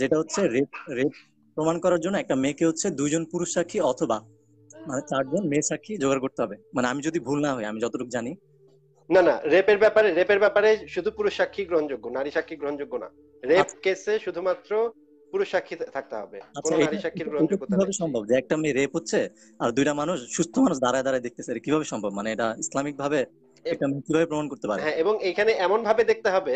যেটা হচ্ছে rape rape প্রমাণ করার জন্য একটা মেয়েকে হচ্ছে দুইজন পুরুষ সাক্ষী অথবা মানে চারজন মেয়ে সাক্ষী জোগাড় করতে হবে মানে আমি যদি ভুল না হই আমি যতটুকু জানি না না রেপের ব্যাপারে রেপের ব্যাপারে শুধু পুরুষ সাক্ষী গ্রহণযোগ্য নারী সাক্ষী গ্রহণযোগ্য না রেপ কেসে আচ্ছা। শুধুমাত্র পুরুষ সাক্ষী থাকতে হবে আচ্ছা, কোনো নারী সাক্ষীর গ্রহণযোগ্যতা কিভাবে সম্ভব যে একটা মেয়ে রেপ হচ্ছে আর দুইটা মানুষ সুস্থ মানুষ দাঁড়ায় দাঁড়ায় দেখতেছে এটা কিভাবে সম্ভব মানে এটা ইসলামিক ভাবে এটা কিভাবে প্রমাণ করতে পারে হ্যাঁ এবং এখানে এমন ভাবে দেখতে হবে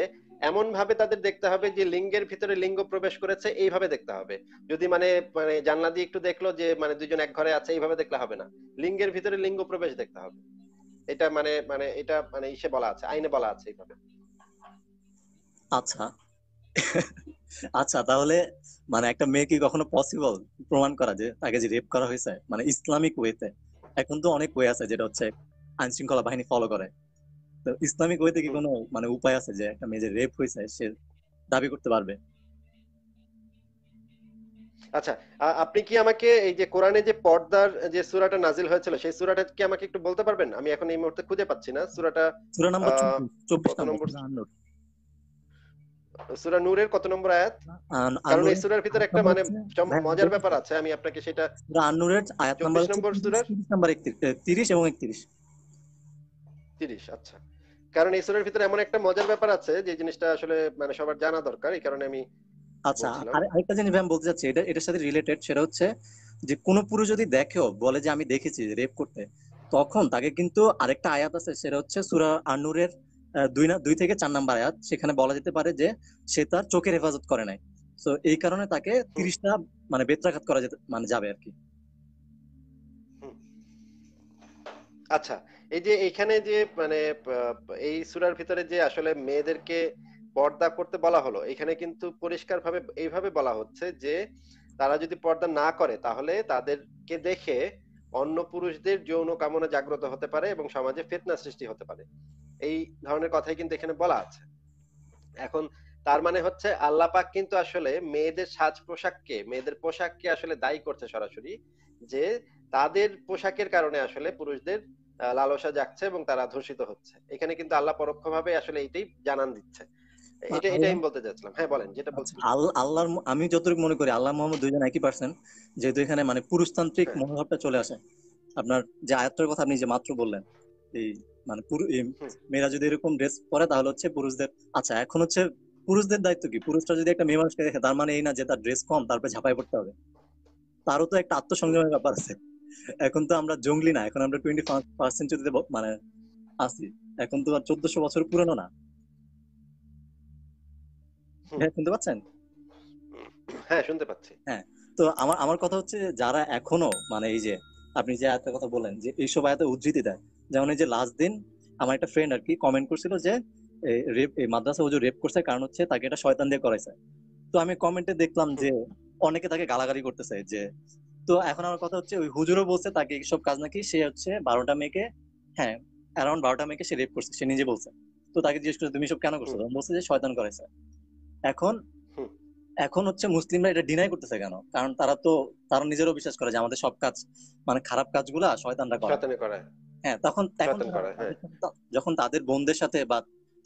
এমন ভাবে তাদের দেখতে হবে যে লিঙ্গের ভিতরে লিঙ্গ প্রবেশ করেছে এইভাবে দেখতে হবে যদি মানে মানে জানলা দিয়ে একটু দেখলো যে মানে দুজন এক ঘরে আছে এইভাবে দেখলে হবে না লিঙ্গের ভিতরে লিঙ্গ প্রবেশ দেখতে হবে এটা মানে মানে এটা মানে ইসে বলা আছে আইনে বলা আছে এইভাবে আচ্ছা আচ্ছা তাহলে মানে একটা মেয়ে কি কখনো পসিবল প্রমাণ করা যে তাকে যে রেপ করা হয়েছে মানে ইসলামিক ওয়েতে এখন তো অনেক ওয়ে আছে যেটা হচ্ছে আইন শৃঙ্খলা বাহিনী ফলো করে ইসলামিক ওয়েতে কি কোনো মানে উপায় আছে যে একটা মেয়ে যে রেপ হয়েছে সে দাবি করতে পারবে আচ্ছা আপনি কি আমাকে এই যে কোরআনে যে পর্দার যে সূরাটা নাজিল হয়েছিল সেই সূরাটা কি আমাকে একটু বলতে পারবেন আমি এখন এই মুহূর্তে খুঁজে পাচ্ছি না সূরাটা সূরা নম্বর 24 নম্বর সূরা নূরের কত নম্বর আয়াত কারণ এই সূরার ভিতরে একটা মানে হ্যাঁ, মজার ব্যাপার আছে আমি আপনাকে সেটা সূরা আন-নূরের আয়াত নম্বর 24 নম্বর সূরার 30 এবং 31 তিরিশ আচ্ছা কারণ এই সুরের ভিতরে এমন একটা মজার ব্যাপার আছে যে জিনিসটা আসলে মানে সবার জানা দরকার এই কারণে আমি আচ্ছা আরেকটা জিনিস আমি বলতে চাচ্ছি এটা এটার সাথে রিলেটেড সেটা হচ্ছে যে যদি দেখেও বলে যে আমি দেখেছি রেপ করতে তখন তাকে কিন্তু আরেকটা আয়াত আছে সেটা হচ্ছে সুরা আনুরের দুই না দুই থেকে চার নাম্বার আয়াত সেখানে বলা যেতে পারে যে সে তার চোখের হেফাজত করে নাই তো এই কারণে তাকে তিরিশটা মানে বেত্রাঘাত করা যেতে মানে যাবে আর কি আচ্ছা এই যে এখানে যে মানে এই সুরার ভিতরে যে আসলে মেয়েদেরকে পর্দা করতে বলা হলো এখানে কিন্তু পরিষ্কারভাবে এইভাবে বলা হচ্ছে যে তারা যদি পর্দা না করে তাহলে তাদেরকে দেখে অন্য পুরুষদের যৌন কামনা জাগ্রত হতে পারে এবং সমাজে ফেতনা সৃষ্টি হতে পারে এই ধরনের কথাই কিন্তু এখানে বলা আছে এখন তার মানে হচ্ছে আল্লাহ পাক কিন্তু আসলে মেয়েদের সাজ পোশাককে মেয়েদের পোশাককে আসলে দায়ী করছে সরাসরি যে তাদের পোশাকের কারণে আসলে পুরুষদের লালসা যাচ্ছে এবং তারা ধর্ষিত হচ্ছে এখানে কিন্তু আল্লাহ পরোক্ষ ভাবে আসলে এটাই জানান দিচ্ছে এটা এটাই আমি বলতে চাচ্ছিলাম হ্যাঁ বলেন যেটা আচ্ছা, বলছেন আল্লাহর আমি যতটুকু মনে করি আল্লাহ মোহাম্মদ দুইজন একই পার্সন যেহেতু এখানে মানে পুরুষতান্ত্রিক হ্যাঁ। মনোভাবটা চলে আসে আপনার যে আয়াতের কথা আপনি যে মাত্র বললেন এই মানে মেয়েরা যদি এরকম ড্রেস পরে তাহলে হচ্ছে পুরুষদের আচ্ছা এখন হচ্ছে পুরুষদের দায়িত্ব কি পুরুষরা যদি একটা মেয়ে মানুষকে দেখে তার মানে এই না যে তার ড্রেস কম তারপরে ঝাঁপাই পড়তে হবে তারও তো একটা আত্মসংযমের ব্যাপার আছে এখন তো আমরা জঙ্গলি না এখন আমরা টোয়েন্টি ফার্স্ট সেঞ্চুরিতে মানে আছি এখন তো আর চোদ্দশো বছর পুরনো না হ্যাঁ শুনতে পাচ্ছেন হ্যাঁ শুনতে পাচ্ছি হ্যাঁ তো আমার আমার কথা হচ্ছে যারা এখনো মানে এই যে আপনি যে একটা কথা বলেন যে এইসব আয়াতে উদ্ধৃতি দেয় যেমন এই যে লাস্ট দিন আমার একটা ফ্রেন্ড আর কি কমেন্ট করছিল যে রেপ এই মাদ্রাসা ওজু রেপ করছে কারণ হচ্ছে তাকে এটা শয়তান দিয়ে করাইছে তো আমি কমেন্টে দেখলাম যে অনেকে তাকে গালাগালি করতেছে যে তো এখন আমার কথা হচ্ছে ওই হুজুরও বলছে তাকে সব কাজ নাকি সে হচ্ছে বারোটা মেয়েকে হ্যাঁ অ্যারাউন্ড বারোটা মেয়েকে সে রেপ করছে সে নিজে বলছে তো তাকে জিজ্ঞেস করছে তুমি সব কেন করছো বলছে যে শয়তান করেছে এখন এখন হচ্ছে মুসলিমরা এটা ডিনাই করতেছে কেন কারণ তারা তো তারা নিজেরও বিশ্বাস করে যে আমাদের সব কাজ মানে খারাপ কাজগুলা শয়তানরা করে হ্যাঁ তখন হ্যাঁ। যখন তাদের বোনদের সাথে বা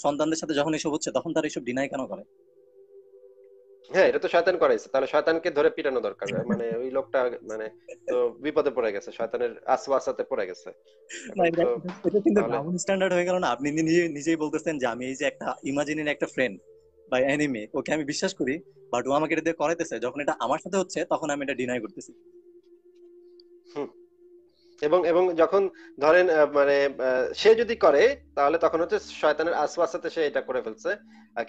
সন্তানদের সাথে যখন এসব হচ্ছে তখন তারা এসব ডিনাই কেন করে হ্যাঁ এটা তো শয়তান করাইছে তাহলে শয়তানকে ধরে পিটানো দরকার মানে ওই লোকটা মানে তো বিপদে পড়ে গেছে শয়তানের আসওয়াসাতে পড়ে গেছে এটা কিন্তু ডাউন স্ট্যান্ডার্ড হয়ে গেল না আপনি নিজে নিজেই বলতেছেন যে আমি এই যে একটা ইমাজিনিন একটা ফ্রেন্ড বা এনিমি ওকে আমি বিশ্বাস করি বাট ও আমাকে এটা দিয়ে করাইতেছে যখন এটা আমার সাথে হচ্ছে তখন আমি এটা ডিনাই করতেছি এবং এবং যখন ধরেন মানে সে যদি করে তাহলে তখন হচ্ছে শয়তানের আসওয়াসাতে সে এটা করে ফেলছে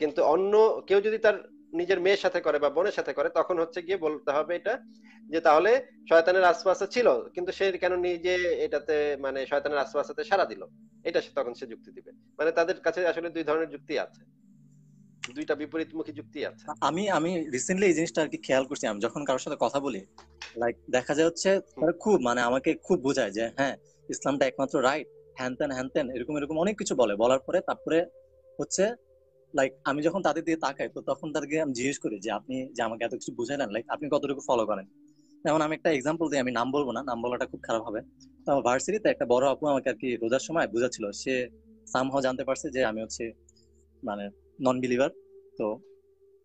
কিন্তু অন্য কেউ যদি তার নিজের মেয়ের সাথে করে বা বোনের সাথে করে তখন হচ্ছে গিয়ে বলতে হবে এটা যে তাহলে শয়তানের আশপাশে ছিল কিন্তু সে কেন নিজে এটাতে মানে শয়তানের আশপাশে সারা দিল এটা তখন সে যুক্তি দিবে মানে তাদের কাছে আসলে দুই ধরনের যুক্তি আছে দুইটা বিপরীতমুখী যুক্তি আছে আমি আমি রিসেন্টলি এই জিনিসটা আর কি খেয়াল করছি আমি যখন কারোর সাথে কথা বলি লাইক দেখা যায় হচ্ছে খুব মানে আমাকে খুব বোঝায় যে হ্যাঁ ইসলামটা একমাত্র রাইট হ্যান ত্যান হ্যান ত্যান এরকম এরকম অনেক কিছু বলে বলার পরে তারপরে হচ্ছে লাইক আমি যখন তাদের দিয়ে তাকাই তো তখন তাদেরকে আমি জিজ্ঞেস করি যে আপনি যে আমাকে এত কিছু বুঝাইলেন লাইক আপনি কতটুকু ফলো করেন যেমন আমি একটা এক্সাম্পল দিই আমি নাম বলবো না নাম বলাটা খুব খারাপ হবে তো আমার ভার্সিটিতে একটা বড় আপু আমাকে আর কি রোজার সময় বোঝাচ্ছিল সে সামহাও জানতে পারছে যে আমি হচ্ছে মানে নন বিলিভার তো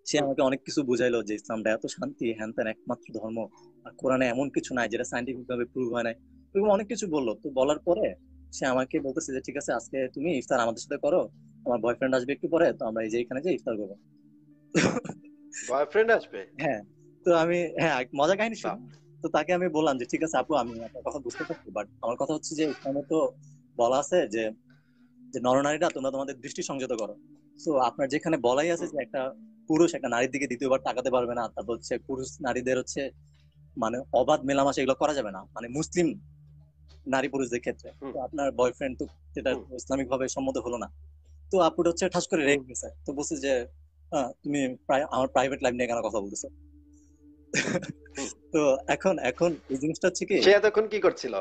সে আমাকে অনেক কিছু বুঝাইলো যে ইসলামটা এত শান্তি হ্যান ত্যান একমাত্র ধর্ম আর কোরআনে এমন কিছু নাই যেটা সাইন্টিফিক ভাবে প্রুভ হয় নাই এরকম অনেক কিছু বললো তো বলার পরে সে আমাকে বলতেছে যে ঠিক আছে আজকে তুমি ইফতার আমাদের সাথে করো আমার বয়ফ্রেন্ড আসবে একটু পরে তো আমরা এই যে এখানে যে ইফতার করবো বয়ফ্রেন্ড আসবে হ্যাঁ তো আমি হ্যাঁ মজা কাহিনী শুন তো তাকে আমি বললাম যে ঠিক আছে আপু আমি আপনার কথা বুঝতে পারছি বাট আমার কথা হচ্ছে যে ইসলামে তো বলা আছে যে যে নরনারীরা তোমরা তোমাদের দৃষ্টি সংযত করো তো আপনার যেখানে বলাই আছে যে একটা পুরুষ একটা নারীর দিকে দ্বিতীয়বার তাকাতে পারবে না তারপর হচ্ছে পুরুষ নারীদের হচ্ছে মানে অবাধ মেলামেশা এগুলো করা যাবে না মানে মুসলিম নারী পুরুষদের ক্ষেত্রে আপনার বয়ফ্রেন্ড তো সেটা ইসলামিক ভাবে সম্মত হলো না তো আপুটা হচ্ছে ঠাস করে রেগে গেছে তো বলছে যে তুমি আমার প্রাইভেট লাইফ নিয়ে কেন কথা বলতেছো তো এখন এখন এই জিনিসটা হচ্ছে কি সে এতক্ষণ কি করছিল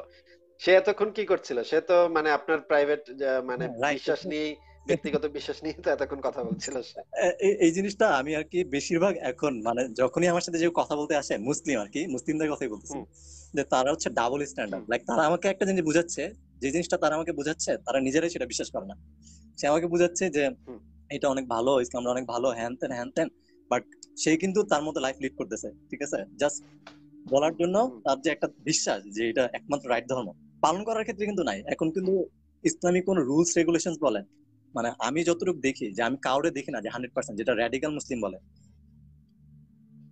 সে এতক্ষণ কি করছিল সে তো মানে আপনার প্রাইভেট মানে হ্যাঁ, বিশ্বাস নিয়ে ব্যক্তিগত বিশ্বাস নিয়ে তো এতক্ষণ কথা বলছিল এই জিনিসটা আমি আর কি বেশিরভাগ এখন মানে যখনই আমার সাথে যে কথা বলতে আসে মুসলিম আর কি মুসলিমদের কথাই বলতেছি যে তারা হচ্ছে ডাবল স্ট্যান্ডার্ড লাইক তারা আমাকে একটা জিনিস বুঝাচ্ছে যে জিনিসটা তারা আমাকে বোঝাচ্ছে তারা নিজেরাই সেটা বিশ্বাস করে না সে আমাকে বোঝাচ্ছে যে এটা অনেক ভালো ইসলামটা অনেক ভালো হ্যান তেন হ্যান তেন বাট সে কিন্তু তার মতো লাইফ লিড করতেছে ঠিক আছে জাস্ট বলার জন্য তার যে একটা বিশ্বাস যে এটা একমাত্র রাইট ধর্ম পালন করার ক্ষেত্রে কিন্তু নাই এখন কিন্তু ইসলামিক কোন রুলস রেগুলেশন বলেন মানে আমি যতটুকু দেখি যে আমি কাউরে দেখি না যে হান্ড্রেড পার্সেন্ট যেটা রেডিকাল মুসলিম বলে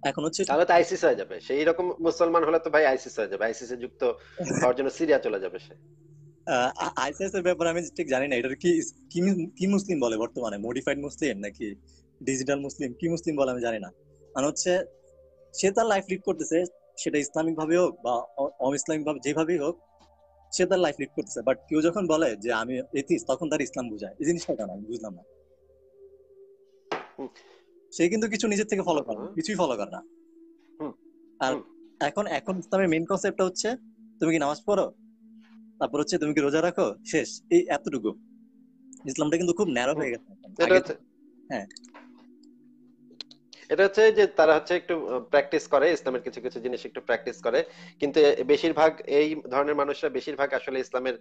এখন হচ্ছে তাহলে তো আইসিস হয়ে যাবে সেই রকম মুসলমান হলে তো ভাই আইসিস হয়ে যাবে আইসিস যুক্ত হওয়ার জন্য সিরিয়া চলে যাবে সে আইসিএস এর ব্যাপারে আমি ঠিক জানি না এটার কি কি মুসলিম বলে বর্তমানে মডিফাইড মুসলিম নাকি ডিজিটাল মুসলিম কি মুসলিম বলে আমি জানি না মানে হচ্ছে সে তার লাইফ লিড করতেছে সেটা ইসলামিক ভাবে হোক বা অইসলামিক ভাবে যেভাবেই হোক সে তার লাইফ লিড করতেছে বাট কেউ যখন বলে যে আমি এথিস তখন তার ইসলাম বুঝায় এই জিনিসটা কেন আমি বুঝলাম না সে কিন্তু কিছু নিজের থেকে ফলো করে কিছুই ফলো করে না আর এখন এখন ইসলামের মেন কনসেপ্টটা হচ্ছে তুমি কি নামাজ পড়ো তারপর হচ্ছে তুমি কি রোজা রাখো শেষ এই এতটুকু ইসলামটা কিন্তু খুব ন্যারো হয়ে গেছে হ্যাঁ এটা হচ্ছে যে তারা হচ্ছে একটু প্র্যাকটিস করে ইসলামের কিছু কিছু জিনিস একটু প্র্যাকটিস করে কিন্তু বেশিরভাগ এই ধরনের মানুষরা বেশিরভাগ আসলে ইসলামের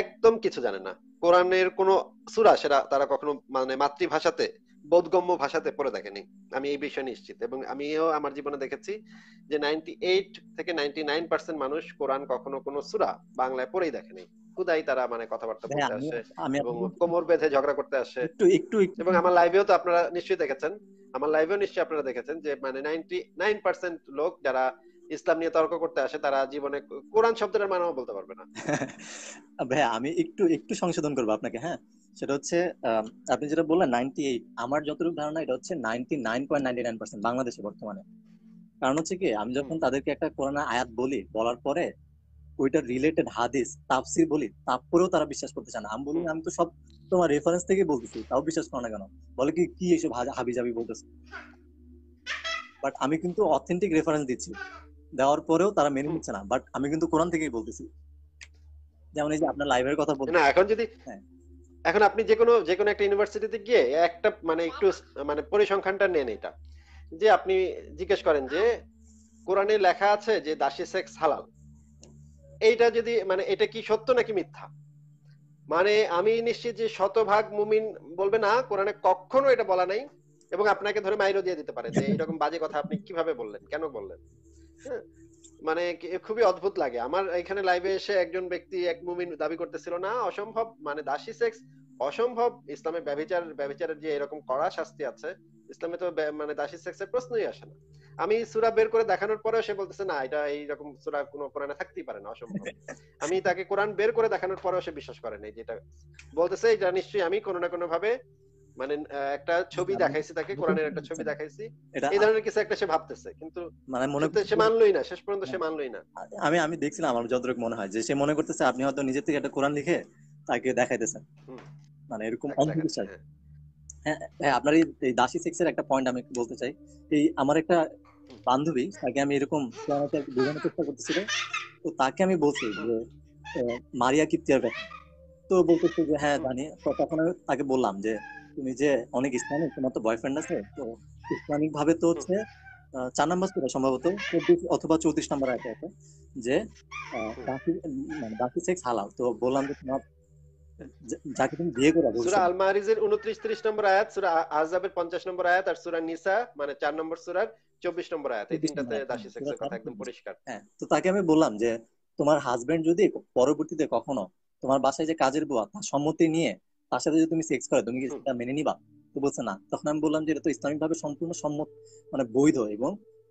একদম কিছু জানে না কোরআনের কোনো সুরা সেটা তারা কখনো মানে মাতৃভাষাতে বোধগম্য ভাষাতে পড়ে দেখেনি আমি এই বিষয়ে নিশ্চিত এবং আমিও আমার জীবনে দেখেছি যে নাইনটি এইট থেকে নাইনটি নাইন পার্সেন্ট মানুষ কোরআন কখনো কোনো সুরা বাংলায় পড়েই দেখেনি খুদাই তারা মানে কথাবার্তা হ্যাঁ, বলতে আসে এবং কোমর বেঁধে ঝগড়া করতে আসে একটু এবং আমার লাইভেও তো আপনারা নিশ্চয়ই দেখেছেন আমার লাইভেও নিশ্চয়ই আপনারা দেখেছেন যে মানে নাইনটি নাইন পার্সেন্ট লোক যারা ইসলাম নিয়ে তর্ক করতে আসে তারা জীবনে কোরআন শব্দের মানে বলতে পারবে না ভাই আমি একটু একটু সংশোধন করবো আপনাকে হ্যাঁ সেটা হচ্ছে আপনি যেটা বললেন নাইনটি এইট আমার যতটুকু ধারণা এটা হচ্ছে ninety nine point ninety nine percent বাংলাদেশে বর্তমানে কারণ হচ্ছে কি আমি যখন তাদেরকে একটা কোরআনা আয়াত বলি বলার পরে ওইটা রিলেটেড হাদিস তাফসির বলি তারপরেও তারা বিশ্বাস করতে চায় না আমি বলি আমি তো সব তোমার রেফারেন্স থেকে বলতেছি তাও বিশ্বাস করো না কেন বলে কি কি এইসব হাবি জাবি বলতেছে বাট আমি কিন্তু অথেন্টিক রেফারেন্স দিচ্ছি দেওয়ার পরেও তারা মেনে নিচ্ছে না বাট আমি কিন্তু কোরআন থেকেই বলতেছি যেমন এই যে আপনার লাইভের কথা বলছি এখন যদি হ্যাঁ। এখন আপনি যে কোনো যে কোনো একটা ইউনিভার্সিটিতে গিয়ে একটা মানে একটু মানে পরিসংখ্যানটা নেন এটা যে আপনি জিজ্ঞেস করেন যে কোরআনে লেখা আছে যে দাসী সেক্স হালাল এইটা যদি মানে এটা কি সত্য নাকি মিথ্যা মানে আমি নিশ্চিত যে শতভাগ মুমিন বলবে না কোরআনে কখনো এটা বলা নাই এবং আপনাকে ধরে মাইরও দিয়ে দিতে পারে যে এরকম বাজে কথা আপনি কিভাবে বললেন কেন বললেন হ্যাঁ মানে খুবই অদ্ভুত লাগে আমার এখানে লাইভে এসে একজন ব্যক্তি এক মুমিন দাবি করতেছিল না অসম্ভব মানে দাসী সেক্স অসম্ভব ইসলামের ব্যবচার ব্যবচারের যে এরকম কড়া শাস্তি আছে ইসলামে তো মানে দাসী সেক্সের প্রশ্নই আসে না আমি সুরা বের করে দেখানোর পরেও সে বলতেছে না এটা এই রকম সুরা কোনো কোরআনে থাকতেই পারে না অসম্ভব আমি তাকে কোরআন বের করে দেখানোর পরেও সে বিশ্বাস করে নাই যেটা বলতেছে এটা নিশ্চয়ই আমি কোনো না কোনো ভাবে মানে একটা ছবি দেখাইছি তাকে কোরআনের একটা ছবি দেখাইছি এই ধরনের কিছু একটা সে ভাবতেছে কিন্তু মানে মনে করতে সে মানলই না শেষ পর্যন্ত সে হ্যাঁ। মানলই না আমি আমি দেখছিলাম আমার যতটুকু মনে হয় যে সে মনে করতেছে আপনি হয়তো নিজের থেকে একটা কোরআন লিখে তাকে দেখাইতেছেন মানে এরকম অন্ধবিশ্বাস হ্যাঁ, হ্যাঁ, হ্যাঁ আপনার এই দাসী সেক্সের একটা পয়েন্ট আমি বলতে চাই এই আমার একটা বান্ধবী তাকে আমি এরকম বোঝানোর চেষ্টা করতেছিল তো তাকে আমি বলছি যে মারিয়া কিপ্তিয়ার ব্যাপার তো বলতেছে যে হ্যাঁ জানি তো তখন আমি তাকে বললাম যে তুমি যে অনেক ইসলামিক তোমার তো বয়ফ্রেন্ড আছে তো ইসলামিক ভাবে তো হচ্ছে চার নাম্বার সুরা সম্ভবত চব্বিশ অথবা চৌত্রিশ নাম্বার আছে আছে যে বাকি মানে বাকি সেক্স হালাল তো বললাম যে তোমার যাকে তুমি বিয়ে নম্বর আয়াত সূরা আহজাবের নম্বর আয়াত আর সুরা নিসা মানে চার নম্বর সূরার চব্বিশ নম্বর আয়াত এই তিনটাতে দাসী সেক্সের কথা একদম পরিষ্কার হ্যাঁ তো তাকে আমি বললাম যে তোমার হাজবেন্ড যদি পরবর্তীতে কখনো তোমার বাসায় যে কাজের বুয়া তার সম্মতি নিয়ে তার সাথে যদি তুমি সেক্স করো তুমি সেটা মেনে নিবা তো বলছে না তখন আমি বললাম যে এটা তো ইসলামিক ভাবে সম্পূর্ণ সম্মত মানে বৈধ এবং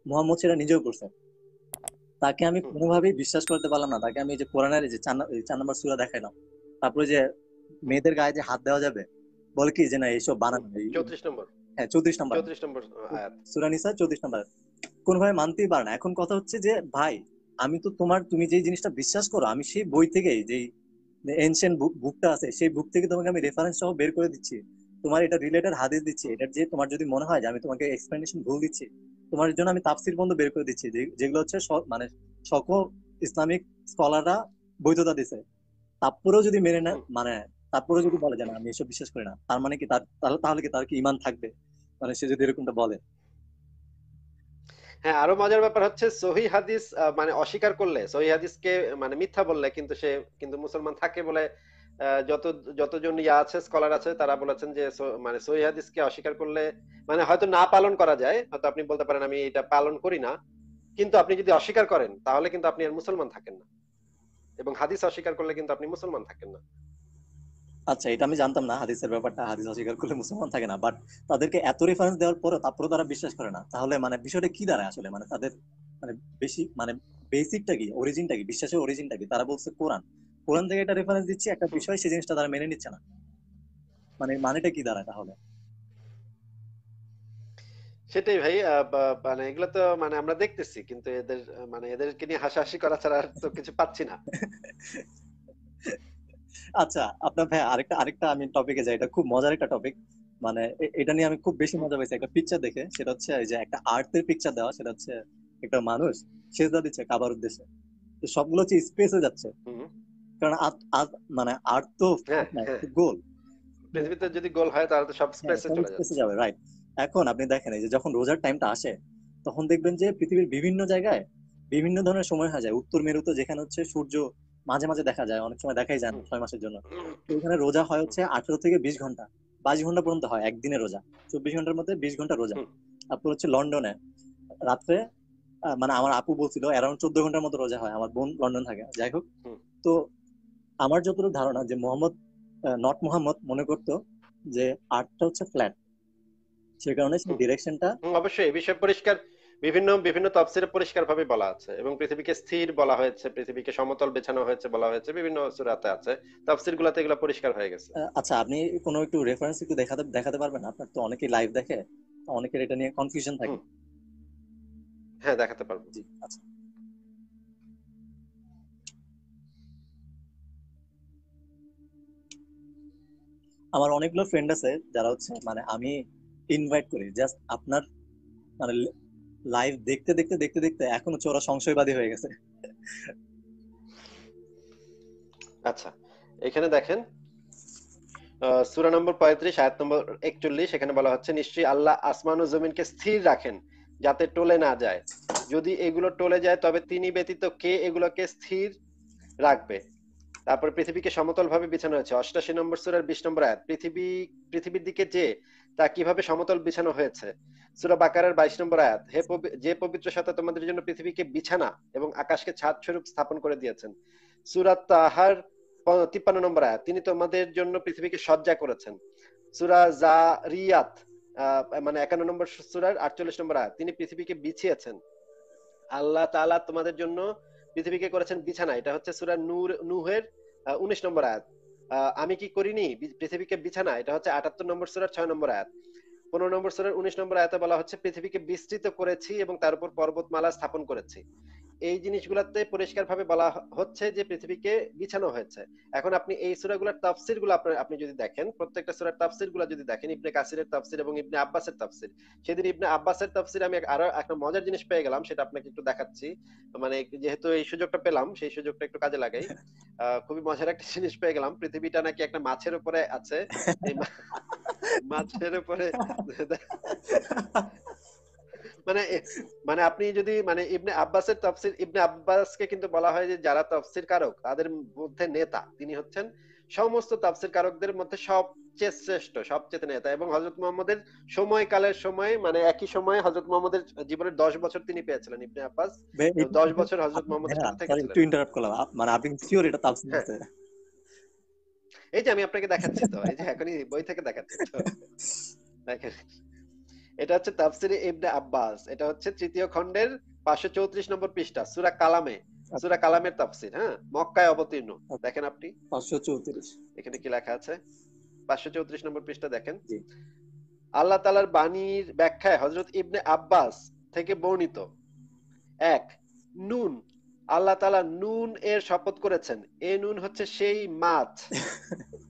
মোহাম্মদ সেটা নিজেও করছে তাকে আমি কোনোভাবেই বিশ্বাস করতে পারলাম না তাকে আমি যে কোরআনের যে চার নম্বর সুরা দেখাইলাম তারপরে যে মেয়েদের গায়ে যে হাত দেওয়া যাবে বলে কি যে না এইসব বানানো হ্যাঁ চৌত্রিশ নম্বর চৌত্রিশ নম্বর হ্যাঁ। সুরানিসা চৌত্রিশ নম্বর কোনোভাবে মানতেই পারে না এখন কথা হচ্ছে যে ভাই আমি তো তোমার তুমি যে জিনিসটা বিশ্বাস করো আমি সেই বই থেকেই যেই এনশিয়েন্ট বুকটা আছে সেই বুক থেকে তোমাকে আমি রেফারেন্স সহ বের করে দিচ্ছি তোমার এটা রিলেটেড হাদিস দিচ্ছি এটা যে তোমার যদি মনে হয় যে আমি তোমাকে এক্সপ্লেনেশন ভুল দিচ্ছি তোমার জন্য আমি তাফসির বন্ধ বের করে দিচ্ছি যেগুলো হচ্ছে মানে সকল ইসলামিক স্কলাররা বৈধতা দিছে তারপরেও যদি মেনে না মানে তারপরেও যদি বলে যে না আমি এসব বিশ্বাস করি না তার মানে কি তার তাহলে কি তার কি ইমান থাকবে মানে সে যদি এরকমটা বলে হ্যাঁ আরো মজার ব্যাপার হচ্ছে সহি হাদিস মানে অস্বীকার করলে সহি হাদিসকে মানে মিথ্যা বললে কিন্তু সে কিন্তু মুসলমান থাকে বলে যত যতজন ইয়া আছে স্কলার আছে তারা বলেছেন যে মানে সহি হাদিসকে অস্বীকার করলে মানে হয়তো না পালন করা যায় হয়তো আপনি বলতে পারেন আমি এটা পালন করি না কিন্তু আপনি যদি অস্বীকার করেন তাহলে কিন্তু আপনি আর মুসলমান থাকেন না এবং হাদিস অস্বীকার করলে কিন্তু আপনি মুসলমান থাকেন না আচ্ছা এটা আমি জানতাম না হাদিসের ব্যাপারটা হাদিস অস্বীকার করলে মুসলমান থাকে না বাট তাদেরকে এত রেফারেন্স দেওয়ার পরে তারপরে তারা বিশ্বাস করে না তাহলে মানে বিষয়টা কি দাঁড়ায় আসলে মানে তাদের মানে বেশি মানে বেসিকটা কি অরিজিনটা কি বিশ্বাসের অরিজিনটা কি তারা বলছে কোরআন কোরআন থেকে একটা রেফারেন্স দিচ্ছে একটা বিষয় সেই জিনিসটা তারা মেনে নিচ্ছে না মানে মানেটা কি দাঁড়ায় তাহলে সেটাই ভাই মানে এগুলো তো মানে আমরা দেখতেছি কিন্তু এদের মানে এদেরকে নিয়ে হাসাহাসি করা ছাড়া আর তো কিছু পাচ্ছি না আচ্ছা আপনার ভাই আরেকটা আরেকটা আমি টপিকে যাই এটা খুব মজার একটা টপিক মানে এটা নিয়ে আমি খুব বেশি মজা পাইছি একটা পিকচার দেখে সেটা হচ্ছে এই যে একটা আর্থের পিকচার দেওয়া সেটা হচ্ছে একটা মানুষ সেজদা দিচ্ছে কাবার উদ্দেশ্যে তো সবগুলো হচ্ছে স্পেসে যাচ্ছে কারণ মানে আর্ট তো হ্যাঁ, হ্যাঁ। গোল পৃথিবীতে যদি গোল হয় তাহলে তো সব হ্যাঁ, স্পেসে চলে যাবে রাইট এখন আপনি দেখেন এই যে যখন রোজার টাইমটা আসে তখন দেখবেন যে পৃথিবীর বিভিন্ন জায়গায় বিভিন্ন ধরনের সময় হয়ে যায় উত্তর মেরুতে যেখানে হচ্ছে সূর্য মাঝে মাঝে দেখা যায় অনেক সময় দেখাই যায় ছয় মাসের জন্য ওইখানে রোজা হয় হচ্ছে আঠারো থেকে বিশ ঘন্টা বাইশ ঘন্টা পর্যন্ত হয় একদিনে রোজা চব্বিশ ঘন্টার মধ্যে বিশ ঘন্টা রোজা তারপর হচ্ছে লন্ডনে রাত্রে মানে আমার আপু বলছিল অ্যারাউন্ড চোদ্দ ঘন্টার মতো রোজা হয় আমার বোন লন্ডন থাকে যাই হোক তো আমার যতটুকু ধারণা যে মোহাম্মদ নট মোহাম্মদ মনে করতো যে আর্টটা হচ্ছে ফ্ল্যাট সে কারণে ডিরেকশনটা অবশ্যই এই বিষয়ে পরিষ্কার বিভিন্ন বিভিন্ন তফসিরে ভাবে বলা আছে এবং পৃথিবীকে স্থির বলা হয়েছে পৃথিবীকে সমতল বেছানো হয়েছে বলা হয়েছে বিভিন্ন সূরাতে আছে তাফসির গুলাতে এগুলো পরিষ্কার হয়ে গেছে আচ্ছা আপনি কোনো একটু রেফারেন্স একটু দেখাতে দেখাতে পারবেন আপনার তো অনেকেই লাইভ দেখে অনেকের এটা নিয়ে কনফিউশন থাকে হ্যাঁ দেখাতে পারবো জি আচ্ছা আমার অনেকগুলো ফ্রেন্ড আছে যারা হচ্ছে মানে আমি ইনভাইট করি জাস্ট আপনার মানে লাইভ দেখতে দেখতে দেখতে দেখতে এখন হচ্ছে ওরা সংশয়বাদী হয়ে গেছে আচ্ছা এখানে দেখেন নম্বর পঁয়ত্রিশ আয়াত নম্বর একচল্লিশ এখানে বলা হচ্ছে নিশ্চয়ই আল্লাহ আসমান ও জমিনকে স্থির রাখেন যাতে টলে না যায় যদি এগুলো টলে যায় তবে তিনি ব্যতীত কে এগুলোকে স্থির রাখবে তারপর পৃথিবীকে সমতল ভাবে বিছানো হয়েছে অষ্টাশি নম্বর সুরের বিশ নম্বর আয়াত পৃথিবী পৃথিবীর দিকে যে তা কিভাবে সমতল বিছানো হয়েছে সুরা বাকারের বাইশ নম্বর আয়াত হে যে পবিত্র সত্তা তোমাদের জন্য পৃথিবীকে বিছানা এবং আকাশকে ছাদ স্বরূপ স্থাপন করে দিয়েছেন সুরা তাহার তিপ্পান্ন নম্বর আয়াত তিনি তোমাদের জন্য পৃথিবীকে সজ্জা করেছেন সুরা জারিয়াত মানে একান্ন নম্বর সুরার আটচল্লিশ নম্বর আয়াত তিনি পৃথিবীকে বিছিয়েছেন আল্লাহ তালা তোমাদের জন্য পৃথিবীকে করেছেন বিছানা এটা হচ্ছে সুরা নূর নুহের উনিশ নম্বর আয়াত আমি কি করিনি পৃথিবীকে বিছানা এটা হচ্ছে আটাত্তর নম্বর সুরার ছয় নম্বর আয়াত পনেরো নম্বর সুরার উনিশ নম্বর আয়াতে বলা হচ্ছে পৃথিবীকে বিস্তৃত করেছি এবং তার উপর পর্বতমালা স্থাপন করেছি এই পরিষ্কার ভাবে বলা হচ্ছে যে পৃথিবীকে বিছানো হয়েছে এখন আপনি এই সূরাগুলোর তাফসীরগুলো গুলো আপনি যদি দেখেন প্রত্যেকটা সূরার তাফসীরগুলো যদি দেখেন ইবনে কাসিরের তাফসীর এবং ইবনে আব্বাসের তাফসীর সেদিন ইবনে আব্বাসের তাফসীর আমি আরো একটা মজার জিনিস পেয়ে গেলাম সেটা আপনাকে একটু দেখাচ্ছি মানে যেহেতু এই সুযোগটা পেলাম সেই সুযোগটা একটু কাজে লাগাই খুবই মজার একটা জিনিস পেয়ে গেলাম পৃথিবীটা নাকি একটা মাছের উপরে আছে মাছের উপরে মানে মানে আপনি যদি মানে ইবনে আব্বাসের তাফসির ইবনে আব্বাসকে কিন্তু বলা হয় যে যারা তাফসির কারক তাদের মধ্যে নেতা তিনি হচ্ছেন সমস্ত তাফসির কারকদের মধ্যে সবচেয়ে শ্রেষ্ঠ সবচেয়ে নেতা এবং হজরত মোহাম্মদের সময়কালের সময় মানে একই সময়ে হজরত মোহাম্মদের জীবনের দশ বছর তিনি পেয়েছিলেন ইবনে আব্বাস দশ বছর হজরত মোহাম্মদের হ্যাঁ, একটু ইন্টারাপ্ট করলাম মানে আপনি এটা তাফসির হ্যাঁ। এই যে আমি আপনাকে দেখাচ্ছি তো এই যে এখনই বই থেকে দেখাচ্ছি তো দেখেন এটা হচ্ছে তাফসিরে ইবনে আব্বাস এটা হচ্ছে তৃতীয় খণ্ডের পাঁচশো চৌত্রিশ নম্বর পৃষ্ঠা সুরা কালামে আচ্ছা। সুরা কালামের তাফসির হ্যাঁ মক্কায় অবতীর্ণ আচ্ছা। দেখেন আপনি পাঁচশো চৌত্রিশ এখানে কি লেখা আছে পাঁচশো চৌত্রিশ নম্বর পৃষ্ঠা দেখেন আল্লাহ তালার বাণীর ব্যাখ্যায় হজরত ইবনে আব্বাস থেকে বর্ণিত এক নুন আল্লাহ তালা নুন এর শপথ করেছেন এ নুন হচ্ছে সেই মাছ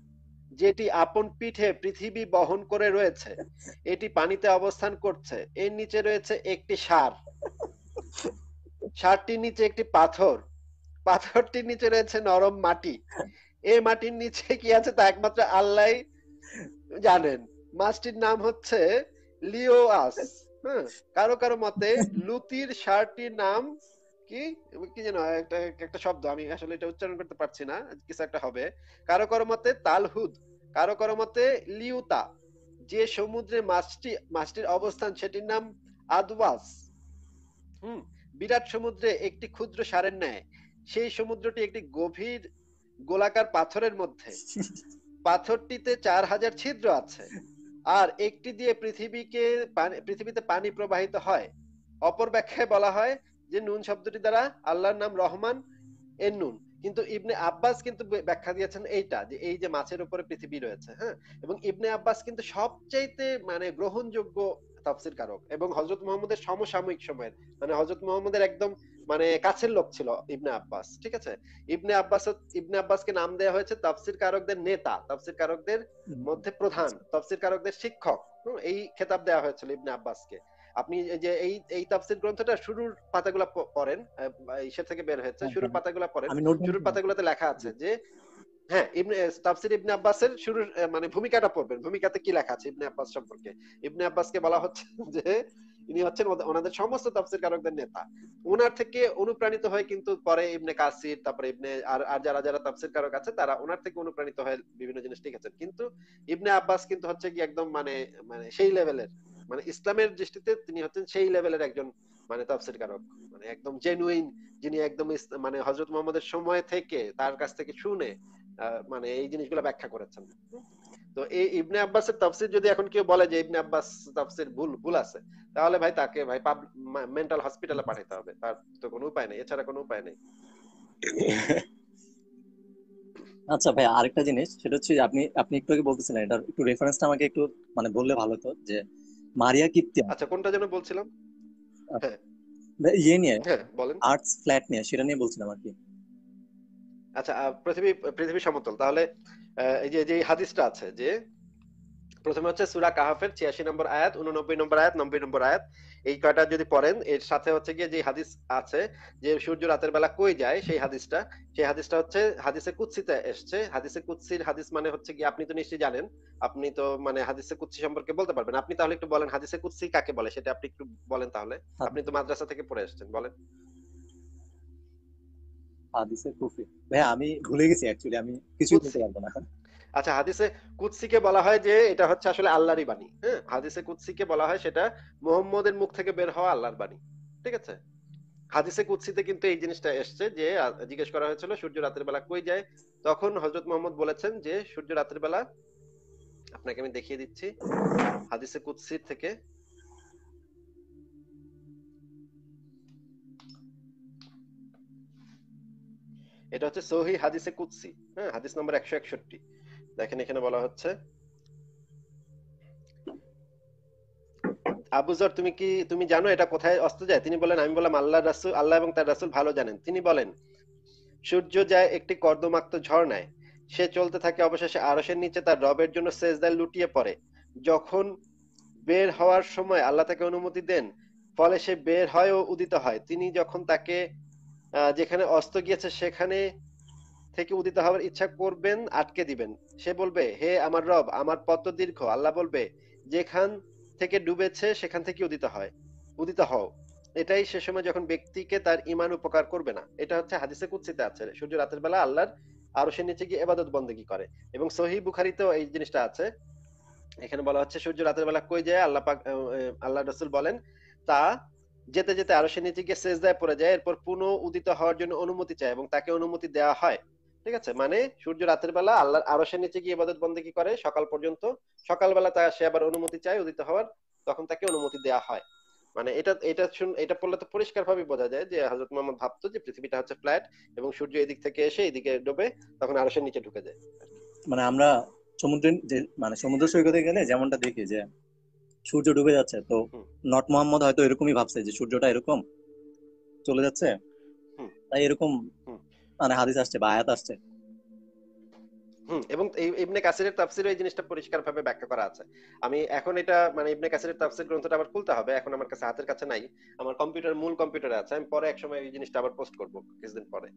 যেটি আপন পিঠে পৃথিবী বহন করে রয়েছে এটি পানিতে অবস্থান করছে এর নিচে রয়েছে একটি সার সারটির নিচে একটি পাথর পাথরটির নিচে রয়েছে নরম মাটি এ মাটির নিচে কি আছে তা একমাত্র আল্লাহ জানেন মাছটির নাম হচ্ছে লিওআস হ্যাঁ কারো কারো মতে লুতির সারটির নাম কি কি যেন একটা একটা শব্দ আমি আসলে এটা উচ্চারণ করতে পারছি না কিছু একটা হবে কারো কারো মতে তালহুদ কারো কারো মতে লিউতা যে সমুদ্রে মাছটি মাছটির অবস্থান সেটির নাম আদওয়াস হুম বিরাট সমুদ্রে একটি ক্ষুদ্র সারের ন্যায় সেই সমুদ্রটি একটি গভীর গোলাকার পাথরের মধ্যে পাথরটিতে চার হাজার ছিদ্র আছে আর একটি দিয়ে পৃথিবীকে পৃথিবীতে পানি প্রবাহিত হয় অপর ব্যাখ্যায় বলা হয় যে নুন শব্দটি দ্বারা আল্লাহর নাম রহমান এর নুন কিন্তু ইবনে আব্বাস কিন্তু ব্যাখ্যা দিয়েছেন এইটা যে এই যে মাছের উপরে পৃথিবী রয়েছে হ্যাঁ এবং ইবনে আব্বাস কিন্তু সবচাইতে মানে গ্রহণযোগ্য তাফসির কারক এবং হজরত মোহাম্মদের সমসাময়িক সময়ের মানে হজরত মোহাম্মদের একদম মানে কাছের লোক ছিল ইবনে আব্বাস ঠিক আছে ইবনে আব্বাস ইবনে আব্বাসকে নাম দেওয়া হয়েছে তাফসির কারকদের নেতা তাফসির কারকদের মধ্যে প্রধান তাফসির কারকদের শিক্ষক এই খেতাব দেওয়া হয়েছিল ইবনে আব্বাসকে আপনি যে এই এই তাফসীর গ্রন্থটা শুরুর পাতাগুলো পড়েন ঈশ্বর থেকে বের হয়েছে শুরুর পাতাগুলো পড়েন শুরুর পাতাগুলোতে লেখা আছে যে হ্যাঁ ইবনে তাফসীর ইবনে আব্বাসের শুরু মানে ভূমিকাটা পড়বেন ভূমিকাতে কি লেখা আছে ইবনে আব্বাস সম্পর্কে ইবনে আব্বাসকে বলা হচ্ছে যে ইনি হচ্ছেন ওনাদের সমস্ত তাফসীর কারকদের নেতা ওনার থেকে অনুপ্রাণিত হয়ে কিন্তু পরে ইবনে কাসির তারপরে ইবনে আর আর যারা যারা তাফসীর কারক আছে তারা ওনার থেকে অনুপ্রাণিত হয়ে বিভিন্ন জিনিস লিখেছেন কিন্তু ইবনে আব্বাস কিন্তু হচ্ছে কি একদম মানে মানে সেই লেভেলের মানে ইসলামের দৃষ্টিতে তিনি হচ্ছেন সেই লেভেলের একজন মানে তাফসির কারক মানে একদম জেনুইন যিনি একদম মানে হজরত মোহাম্মদের সময় থেকে তার কাছ থেকে শুনে মানে এই জিনিসগুলো ব্যাখ্যা করেছেন তো এই ইবনে আব্বাসের তাফসির যদি এখন কেউ বলে যে ইবনে আব্বাস তাফসির ভুল ভুল আছে তাহলে ভাই তাকে ভাই মেন্টাল হসপিটালে পাঠাতে হবে তার তো কোনো উপায় নেই এছাড়া কোনো উপায় নেই আচ্ছা ভাই আরেকটা জিনিস সেটা হচ্ছে আপনি আপনি একটু আগে বলতেছিলেন এটা একটু রেফারেন্সটা আমাকে একটু মানে বললে ভালো হতো যে মারিয়া কিপ্তিয়া আচ্ছা কোনটা যেন বলছিলাম আচ্ছা। হ্যাঁ ইয়ে নিয়ে হ্যাঁ বলেন আর্টস ফ্ল্যাট নিয়ে সেটা নিয়ে বলছিলাম আর কি আচ্ছা পৃথিবী পৃথিবী সমতল তাহলে এই যে যে হাদিসটা আছে যে প্রথমে হচ্ছে সুরা কাহাফের ছিয়াশি নম্বর আয়াত উননব্বই নম্বর আয়াত নব্বই নম্বর আয়াত এই কয়টা যদি পড়েন এর সাথে হচ্ছে গিয়ে যে হাদিস আছে যে সূর্য রাতের বেলা কই যায় সেই হাদিসটা সেই হাদিসটা হচ্ছে হাদিসে কুৎসিতে এসছে হাদিসে কুৎসির হাদিস মানে হচ্ছে গিয়ে আপনি তো নিশ্চয়ই জানেন আপনি তো মানে হাদিসে কুৎসি সম্পর্কে বলতে পারবেন আপনি তাহলে একটু বলেন হাদিসে কুৎসি কাকে বলে সেটা আপনি একটু বলেন তাহলে হ্যাঁ। আপনি তো মাদ্রাসা থেকে পড়ে এসছেন বলেন হাদিসে কুফি ভাই আমি ভুলে গেছি অ্যাকচুয়ালি আমি কিছু বলতে পারবো না আচ্ছা হাদিসে কুৎসিকে বলা হয় যে এটা হচ্ছে আসলে আল্লাহরই বাণী হ্যাঁ হাদিসে কুৎসিকে বলা হয় সেটা মোহাম্মদের মুখ থেকে বের হওয়া আল্লাহর বাণী ঠিক আছে হাদিসে কুৎসিতে কিন্তু এই জিনিসটা এসছে যে জিজ্ঞেস করা হয়েছিল সূর্য রাতের বেলা কই যায় তখন হজরত মোহাম্মদ বলেছেন যে সূর্য রাতের বেলা আপনাকে আমি দেখিয়ে দিচ্ছি হাদিসে কুৎসির থেকে এটা হচ্ছে সহি হাদিসে কুৎসি হ্যাঁ হাদিস নম্বর একশো একষট্টি দেখেন এখানে বলা হচ্ছে আবুজর তুমি কি তুমি জানো এটা কোথায় অস্ত যায় তিনি বলেন আমি বললাম আল্লাহ রাসুল আল্লাহ এবং তার রাসুল ভালো জানেন তিনি বলেন সূর্য যায় একটি কর্দমাক্ত ঝর্ণায় সে চলতে থাকে অবশেষে আরসের নিচে তার রবের জন্য সেজদায় লুটিয়ে পড়ে যখন বের হওয়ার সময় আল্লাহ তাকে অনুমতি দেন ফলে সে বের হয় ও উদিত হয় তিনি যখন তাকে যেখানে অস্ত গিয়েছে সেখানে থেকে উদিত হওয়ার ইচ্ছা করবেন আটকে দিবেন সে বলবে হে আমার রব আমার পত্র দীর্ঘ আল্লাহ বলবে যেখান থেকে ডুবেছে সেখান থেকে উদিত হয় উদিত হও এটাই সে সময় যখন ব্যক্তিকে তার ইমান উপকার করবে না এটা হচ্ছে হাদিসে কুৎসিতে আছে সূর্য রাতের বেলা আল্লাহর আরো সে নিচে গিয়ে এবাদত বন্দী করে এবং সহি বুখারিতেও এই জিনিসটা আছে এখানে বলা হচ্ছে সূর্য রাতের বেলা কই যায় আল্লাহ পাক আল্লাহ রসুল বলেন তা যেতে যেতে আরো সে নিচে গিয়ে শেষদায় পড়ে যায় এরপর পুনঃ উদিত হওয়ার জন্য অনুমতি চায় এবং তাকে অনুমতি দেওয়া হয় ঠিক আছে মানে সূর্য রাতের বেলা আল্লাহর আরো সে নিচে গিয়ে ইবাদত বন্দী কি করে সকাল পর্যন্ত সকালবেলা তা সে আবার অনুমতি চায় উদিত হওয়ার তখন তাকে অনুমতি দেয়া হয় মানে এটা এটা শুন এটা পড়লে তো পরিষ্কার ভাবে বোঝা যায় যে হজরত মোহাম্মদ ভাবতো যে পৃথিবীটা হচ্ছে ফ্ল্যাট এবং সূর্য এদিক থেকে এসে এদিকে ডোবে তখন আরো সে নিচে ঢুকে যায় মানে আমরা সমুদ্র মানে সমুদ্র সৈকতে গেলে যেমনটা দেখি যে সূর্য ডুবে যাচ্ছে তো নট মোহাম্মদ হয়তো এরকমই ভাবছে যে সূর্যটা এরকম চলে যাচ্ছে তাই এরকম মানে হাদিস আসছে বা আয়াত আসছে এবং ইবনে কাসিরের এই জিনিসটা ব্যাখ্যা করা আছে আমি এখন এটা মানে ইবনে কাসিরের তাফসির গ্রন্থটা আবার খুলতে হবে এখন আমার কাছে হাতের কাছে নাই আমার কম্পিউটার মূল কম্পিউটারে আছে আমি পরে একসময় এই জিনিসটা আবার পোস্ট করব কিছুদিন পরে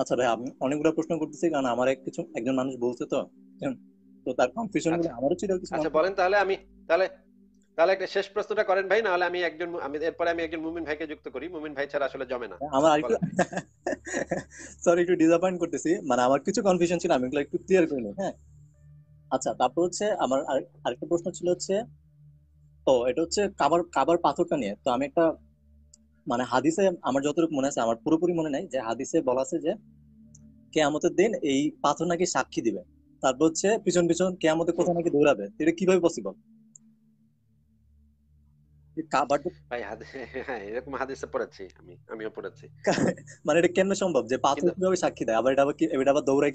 আচ্ছা ভাই আমি অনেকগুলো প্রশ্ন করতেছি কারণ আমার এক কিছু একজন মানুষ বলছে তো তো তার কনফিউশন আচ্ছা। আমারও ছিল কিছু আচ্ছা বলেন তাহলে আমি তাহলে তাহলে একটা শেষ প্রশ্নটা করেন ভাই নাহলে আমি একজন আমি এরপরে আমি একজন মুমিন ভাইকে যুক্ত করি মুমিন ভাই ছাড়া আসলে জমে না আমার আরেকটু সরি একটু ডিসঅ্যাপয়েন্ট করতেছি মানে আমার কিছু কনফিউশন ছিল আমি এগুলো একটু ক্লিয়ার করি নিই হ্যাঁ আচ্ছা তারপর হচ্ছে আমার আরেকটা প্রশ্ন ছিল হচ্ছে ও এটা হচ্ছে কাবার কাবার পাথরটা নিয়ে তো আমি একটা মানে হাদিসে আমার যতটুকু মনে আছে আমার পুরোপুরি মনে নাই যে হাদিসে বলা আছে যে কেয়ামতের দিন এই পাথর নাকি সাক্ষী দিবে তারপর হচ্ছে পিছন পিছন কেয়ামতের কোথাও নাকি দৌড়াবে এটা কিভাবে পসিবল ভাই হ্যাঁ, মানে এটা কেন সম্ভব সাক্ষী দেয় আবার আবার দৌড়ায়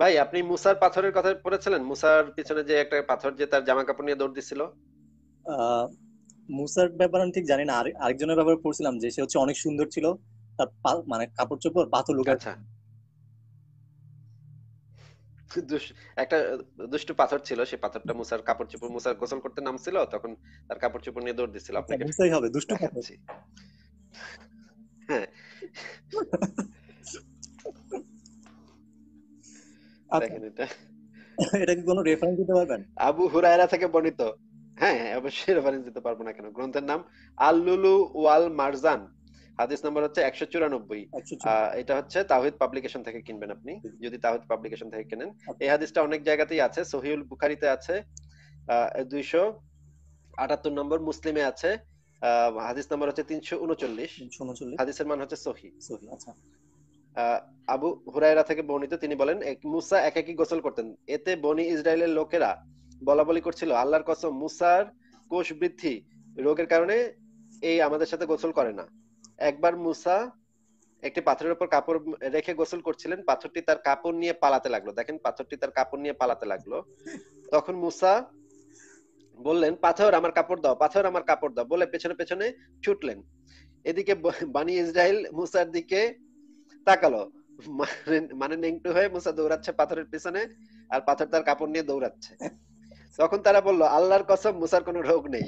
ভাই আপনি মুসার পাথরের কথা পড়েছিলেন মুসার পিছনে যে একটা পাথর যে তার জামা কাপড় নিয়ে দৌড় দিছিল মুসার ব্যাপারে আমি ঠিক জানি না আরেকজনের ব্যাপারে পড়ছিলাম যে সে হচ্ছে অনেক সুন্দর ছিল তার মানে কাপড় চোপড় পাথর লুকাচ্ছে একটা দুষ্টু পাথর ছিল সে পাথরটা মুসার কাপড় চোপড় মুসার গোসল করতে নামছিল তখন তার কাপড় চোপড় নিয়ে দৌড় দিছিল আপনাকে মুসাই আচ্ছা, হবে দুষ্টু পাথর হ্যাঁ আচ্ছা। দেখেন এটা এটা কি কোনো রেফারেন্স দিতে পারবেন আবু হুরায়রা থেকে বর্ণিত হ্যাঁ, হ্যাঁ অবশ্যই রেফারেন্স দিতে পারবো না কেন গ্রন্থের নাম আল্লুলু ওয়াল মারজান হাদিস নম্বর হচ্ছে একশো চুরানব্বই এটা হচ্ছে তাহিদ পাবলিকেশন থেকে কিনবেন আপনি যদি তাহিদ পাবলিকেশন থেকে কেনেন আচ্ছা। এই হাদিসটা অনেক জায়গাতেই আছে সহিউল বুখারিতে আছে দুইশো আটাত্তর নম্বর মুসলিমে আছে হাদিস নম্বর হচ্ছে তিনশো উনচল্লিশ হাদিসের মান হচ্ছে সহি আচ্ছা। আবু হুরায়রা থেকে বর্ণিত তিনি বলেন এক মুসা একাকি গোসল করতেন এতে বনি ইসরায়েলের লোকেরা বলা বলি করছিল আল্লাহর কসম মুসার কোষ বৃদ্ধি রোগের কারণে এই আমাদের সাথে গোসল করে না একবার মুসা একটি পাথরের উপর কাপড় রেখে গোসল করছিলেন পাথরটি তার কাপড় নিয়ে পালাতে লাগলো দেখেন পাথরটি তার কাপড় নিয়ে পালাতে লাগলো তখন মুসা বললেন পাথর আমার কাপড় দাও পাথর আমার কাপড় দাও বলে পেছনে পেছনে ছুটলেন এদিকে বানি ইসরায়েল মুসার দিকে তাকালো মানে, মানে নেংটু হয়ে মুসা দৌড়াচ্ছে পাথরের পিছনে আর পাথর তার কাপড় নিয়ে দৌড়াচ্ছে তখন তারা বললো আল্লাহর কসম মুসার কোনো রোগ নেই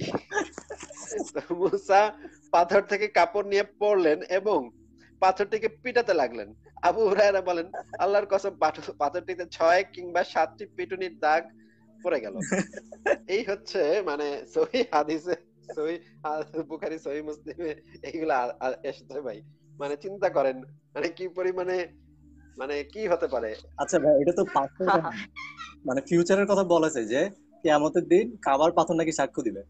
মুসা পাথর থেকে কাপড় নিয়ে পড়লেন এবং পাথরটিকে পিটাতে লাগলেন আবু হুরায়রা বলেন আল্লাহর কসম পাথরটিতে ছয় কিংবা সাতটি পিটুনির দাগ পড়ে গেল এই হচ্ছে মানে সহি হাদিসে সহি বুখারি সহি মুসলিমে এইগুলা এসেছে ভাই মানে চিন্তা করেন মানে কি পরিমানে মানে কি হতে পারে আচ্ছা ভাই এটা তো পাথর মানে ফিউচারের কথা বলেছে যে কেয়ামতের দিন কাবার পাথর নাকি সাক্ষ্য দিবে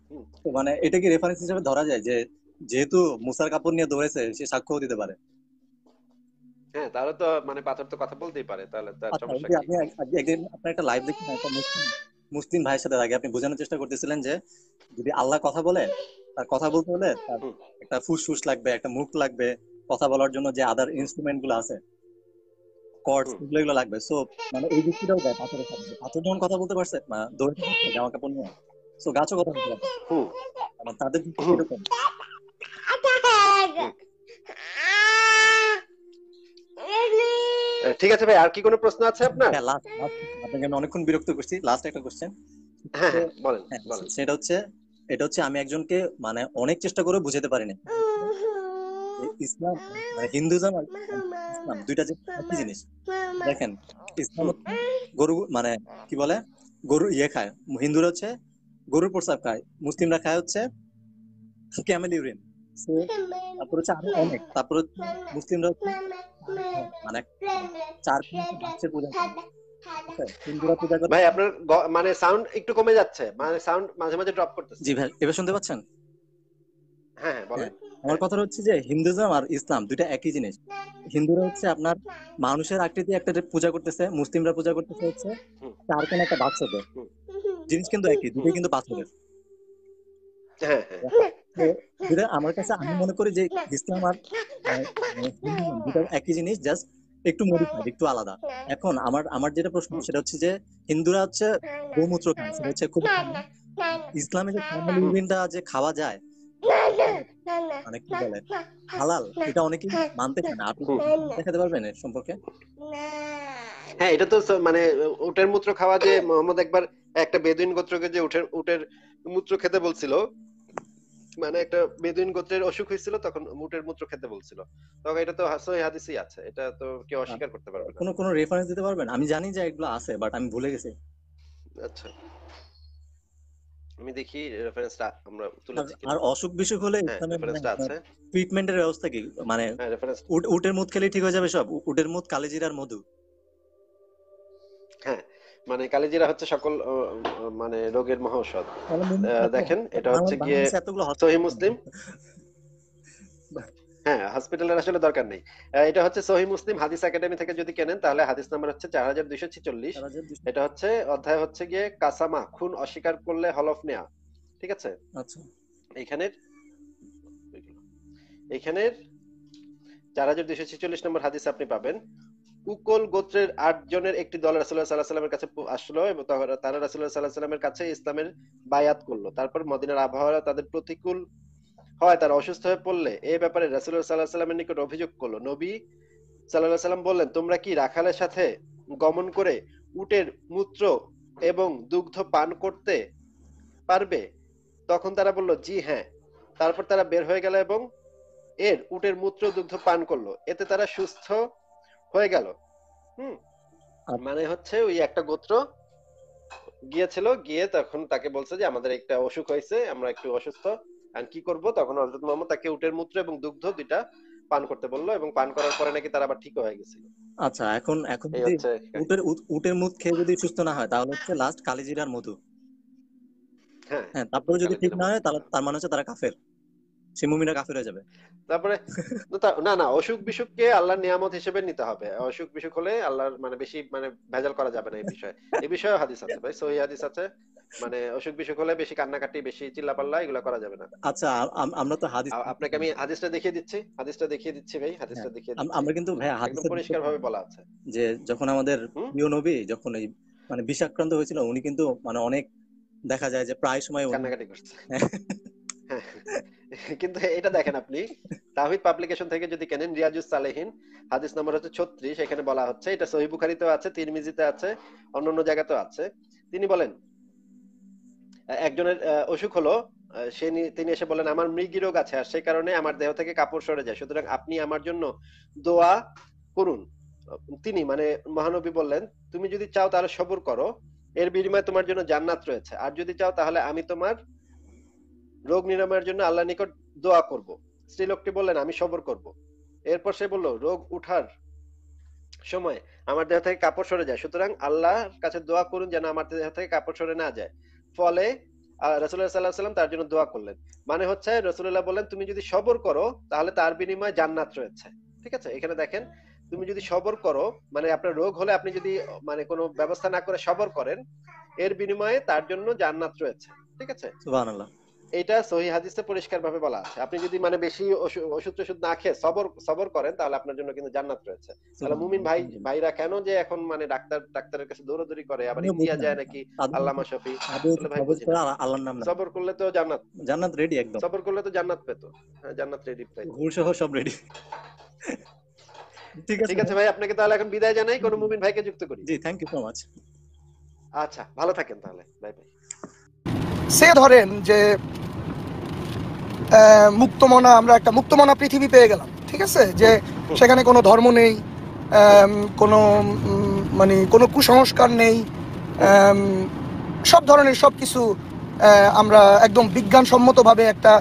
তো মানে এটা কি রেফারেন্স হিসেবে ধরা যায় যে যেহেতু মুসার কাপড় নিয়ে দৌড়েছে সে সাক্ষ্য দিতে পারে হ্যাঁ তাহলে তো মানে পাথর তো কথা বলতেই পারে তাহলে আচ্ছা, আপনি একদিন আপনার একটা লাইভ দেখি মুসলিম ভাইয়ের সাথে আগে আপনি বোঝানোর চেষ্টা করতেছিলেন যে যদি আল্লাহ কথা বলে তার কথা বলতে হলে তার একটা ফুসফুস লাগবে একটা মুখ লাগবে কথা বলার জন্য যে আদার ইনস্ট্রুমেন্ট গুলো আছে কর্ডস এগুলো লাগবে সো মানে এই দৃষ্টিটাও দেয় পাথরের সাথে পাথর যখন কথা বলতে পারছে জামা কাপড় নিয়ে সো গাছও কথা বলতে পারছে মানে তাদের এরকম ঠিক আছে ভাই আর কি কোনো প্রশ্ন আছে আপনার হ্যাঁ, আপনাকে আমি অনেকক্ষণ বিরক্ত করছি লাস্ট একটা কোশ্চেন হ্যাঁ, হ্যাঁ, বলেন সেটা হচ্ছে এটা হচ্ছে আমি একজনকে মানে অনেক চেষ্টা করে বুঝাতে পারিনি ইসলাম মানে হিন্দুজম ইসলাম দুইটা যে একই জিনিস দেখেন ইসলাম গরু মানে কি বলে গরু ইয়ে খায় হিন্দুরা হচ্ছে গরুর প্রসাব খায় মুসলিমরা খায় হচ্ছে ক্যামেল ইউরিন হচ্ছে তারপর হচ্ছে আরো অনেক তারপর মুসলিমরা মানে চার ভাগসে পূজা হিন্দুরা আচ্ছা, পূজা করে ভাই আপনার মানে সাউন্ড একটু কমে যাচ্ছে মানে সাউন্ড মাঝে মাঝে ড্রপ করতেছে জি ভাই এবার শুনতে পাচ্ছেন হ্যাঁ, হ্যাঁ বলেন হ্যাঁ, আমার কথা হচ্ছে যে হিন্দুজম আর ইসলাম দুইটা একই জিনিস হিন্দুরা হচ্ছে আপনার মানুষের আকৃতি একটা পূজা করতেছে মুসলিমরা পূজা করতেছে হচ্ছে তার কোন একটা বাচ্চাদের জিনিস কিন্তু একই দুটোই কিন্তু বাচ্চাদের হ্যাঁ, আমার কাছে আমি মনে করি যে ইসলাম আর একই জিনিস জাস্ট একটু মডিফাইড একটু আলাদা এখন আমার আমার যেটা প্রশ্ন হ্যাঁ। সেটা হচ্ছে যে হিন্দুরা হচ্ছে গোমূত্র সেটা হচ্ছে খুব ইসলামে যে যে খাওয়া যায় মানে কি বলে হালাল এটা অনেকে হ্যাঁ, মানতে চায় না আপনি দেখাতে পারবেন এর সম্পর্কে হ্যাঁ এটা তো মানে উটের মূত্র খাওয়া যে মোহাম্মদ একবার একটা বেদুইন গোত্রকে যে উটের উটের মূত্র খেতে বলছিল মানে একটা বেদুইন গোত্রের অসুখ হয়েছিল তখন মুটের মূত্র খেতে বলছিল তখন এটা তো হাসাই হাদিসই আছে এটা তো কেউ অস্বীকার করতে পারবে না কোনো কোনো রেফারেন্স দিতে পারবেন আমি জানি যে এগুলো আছে বাট আমি ভুলে গেছি আচ্ছা আমি দেখি রেফারেন্সটা আমরা তুলে আর অসুখ বিসুখ হলে রেফারেন্সটা হ্যাঁ, মানে আছে ট্রিটমেন্টের ব্যবস্থা কি মানে হ্যাঁ, উটের মুদ খেলে ঠিক হয়ে যাবে সব উটের মুদ কালিজিরার মধু মানে কালিজিরা হচ্ছে সকল মানে রোগের মহৌষধ দেখেন এটা হচ্ছে গিয়ে সহি মুসলিম হ্যাঁ হসপিটালের আসলে দরকার নেই এটা হচ্ছে সহি মুসলিম হাদিস একাডেমি থেকে যদি কেনেন তাহলে হাদিস নাম্বার হচ্ছে চার হাজার দুইশো ছিচল্লিশ এটা হচ্ছে অধ্যায় হচ্ছে গিয়ে কাসামা খুন অস্বীকার করলে হলফ নেয়া ঠিক আছে আচ্ছা। এখানের এখানের চার হাজার দুইশো ছিচল্লিশ নম্বর হাদিস আপনি পাবেন উকল গোত্রের আটজনের একটি দল রাসুল্লাহ সাল্লাহ সাল্লামের কাছে আসলো এবং তারা রাসুল্লাহ সাল্লাহ সাল্লামের কাছে ইসলামের বায়াত করলো তারপর মদিনার আবহাওয়া তাদের প্রতিকূল হয় তারা অসুস্থ হয়ে পড়লে এ ব্যাপারে রাসুল্লাহ সাল্লাহ সাল্লামের নিকট অভিযোগ করলো নবী সাল্লাহ সাল্লাম বললেন তোমরা কি রাখালের সাথে গমন করে উটের মূত্র এবং দুগ্ধ পান করতে পারবে তখন তারা বলল জি হ্যাঁ তারপর তারা বের হয়ে গেল এবং এর উটের মূত্র দুগ্ধ পান করলো এতে তারা সুস্থ হয়ে গেল হুম আচ্ছা। মানে হচ্ছে ওই একটা গোত্র গিয়েছিল গিয়ে তখন তাকে বলছে যে আমাদের একটা অসুখ হয়েছে আমরা একটু অসুস্থ কি করব তখন হজরত মোহাম্মদ তাকে উটের মূত্র এবং দুগ্ধ দুইটা পান করতে বললো এবং পান করার পরে নাকি তারা আবার ঠিক হয়ে গেছিল আচ্ছা এখন এখন উটের উটের মুখ খেয়ে যদি সুস্থ না হয় তাহলে হচ্ছে লাস্ট কালিজিরার মধু হ্যাঁ, হ্যাঁ তারপরে যদি ঠিক না হয় তাহলে তার মানে হচ্ছে তারা কাফের সে মুমিনরা কাফের হয়ে যাবে তারপরে না না অসুখ বিসুখকে আল্লাহর নিয়ামত হিসেবে নিতে হবে অসুখ বিসুখ হলে আল্লাহর মানে বেশি মানে ভেজাল করা যাবে না এই বিষয়ে এই বিষয়ে হাদিস আছে ভাই সহি হাদিস আছে মানে অসুখ বিসুখ হলে বেশি কান্নাকাটি বেশি চিল্লাপাল্লা এগুলো করা যাবে না আচ্ছা আমরা তো হাদিস আপনাকে আমি হাদিসটা দেখিয়ে দিচ্ছি হাদিসটা দেখিয়ে দিচ্ছি ভাই হাদিসটা হ্যাঁ, দেখিয়ে আমরা কিন্তু ভাই হ্যাঁ, হাদিস পরিষ্কার ভাবে বলা আছে যে যখন আমাদের প্রিয় নবী যখন এই মানে বিষাক্রান্ত হয়েছিল উনি কিন্তু মানে অনেক দেখা যায় যে প্রায় সময় কান্নাকাটি করছে হ্যাঁ। কিন্তু এটা দেখেন আপনি তাহিদ পাবলিকেশন থেকে যদি কেনেন রিয়াজুস সালেহিন হাদিস নম্বর হচ্ছে ছত্রিশ এখানে বলা হচ্ছে এটা সহি বুখারিতেও আছে তিরমিজিতে আছে অন্য অন্য জায়গাতেও আছে তিনি বলেন একজনের অসুখ হলো সে তিনি এসে বলেন আমার মৃগী রোগ আছে আর সেই কারণে আমার দেহ থেকে কাপড় সরে যায় সুতরাং আপনি আমার জন্য দোয়া করুন তিনি মানে মহানবী বললেন তুমি যদি চাও তাহলে সবর করো এর বিনিময়ে তোমার জন্য জান্নাত রয়েছে আর যদি চাও তাহলে আমি তোমার রোগ নিরাময়ের জন্য আল্লাহ নিকট দোয়া করব স্ত্রীলোকটি বললেন আমি সবর করব এরপর সে বলল রোগ উঠার সময় আমার দেহ থেকে কাপড় সরে যায় সুতরাং আল্লাহর কাছে দোয়া করুন যেন আমার দেহ থেকে কাপড় সরে না যায় ফলে রসুল্লাহ সাল্লাহ সাল্লাম তার জন্য দোয়া করলেন মানে হচ্ছে রসুল্লাহ বললেন তুমি যদি সবর করো তাহলে তার বিনিময়ে জান্নাত রয়েছে ঠিক আছে এখানে দেখেন তুমি যদি সবর করো মানে আপনার রোগ হলে আপনি যদি মানে কোনো ব্যবস্থা না করে সবর করেন এর বিনিময়ে তার জন্য জান্নাত রয়েছে ঠিক আছে এটা সহি হাদিসে পরিষ্কার ভাবে বলা আছে আপনি যদি মানে বেশি ওষুধ টষুধ না খেয়ে সবর সবর করেন তাহলে আপনার জন্য কিন্তু জান্নাত রয়েছে তাহলে মুমিন ভাই ভাইরা কেন যে এখন মানে ডাক্তার ডাক্তারের কাছে দৌড়াদৌড়ি করে আবার ইন্ডিয়া যায় নাকি আল্লামা শফি আল্লাহর নাম সবর করলে তো জান্নাত জান্নাত রেডি একদম সবর করলে তো জান্নাত পেতো হ্যাঁ জান্নাত রেডি পেতো ঘুর সহ সব রেডি ঠিক আছে ঠিক আছে ভাই আপনাকে তাহলে এখন বিদায় জানাই কোন মুমিন ভাইকে যুক্ত করি জি থ্যাংক ইউ সো মাচ আচ্ছা ভালো থাকেন তাহলে বাই বাই সে ধরেন যে মুক্তমনা আমরা একটা মুক্তমনা পৃথিবী পেয়ে গেলাম ঠিক আছে যে সেখানে কোনো ধর্ম নেই কোনো মানে কোনো কুসংস্কার নেই সব ধরনের সব কিছু আমরা একদম বিজ্ঞানসম্মতভাবে একটা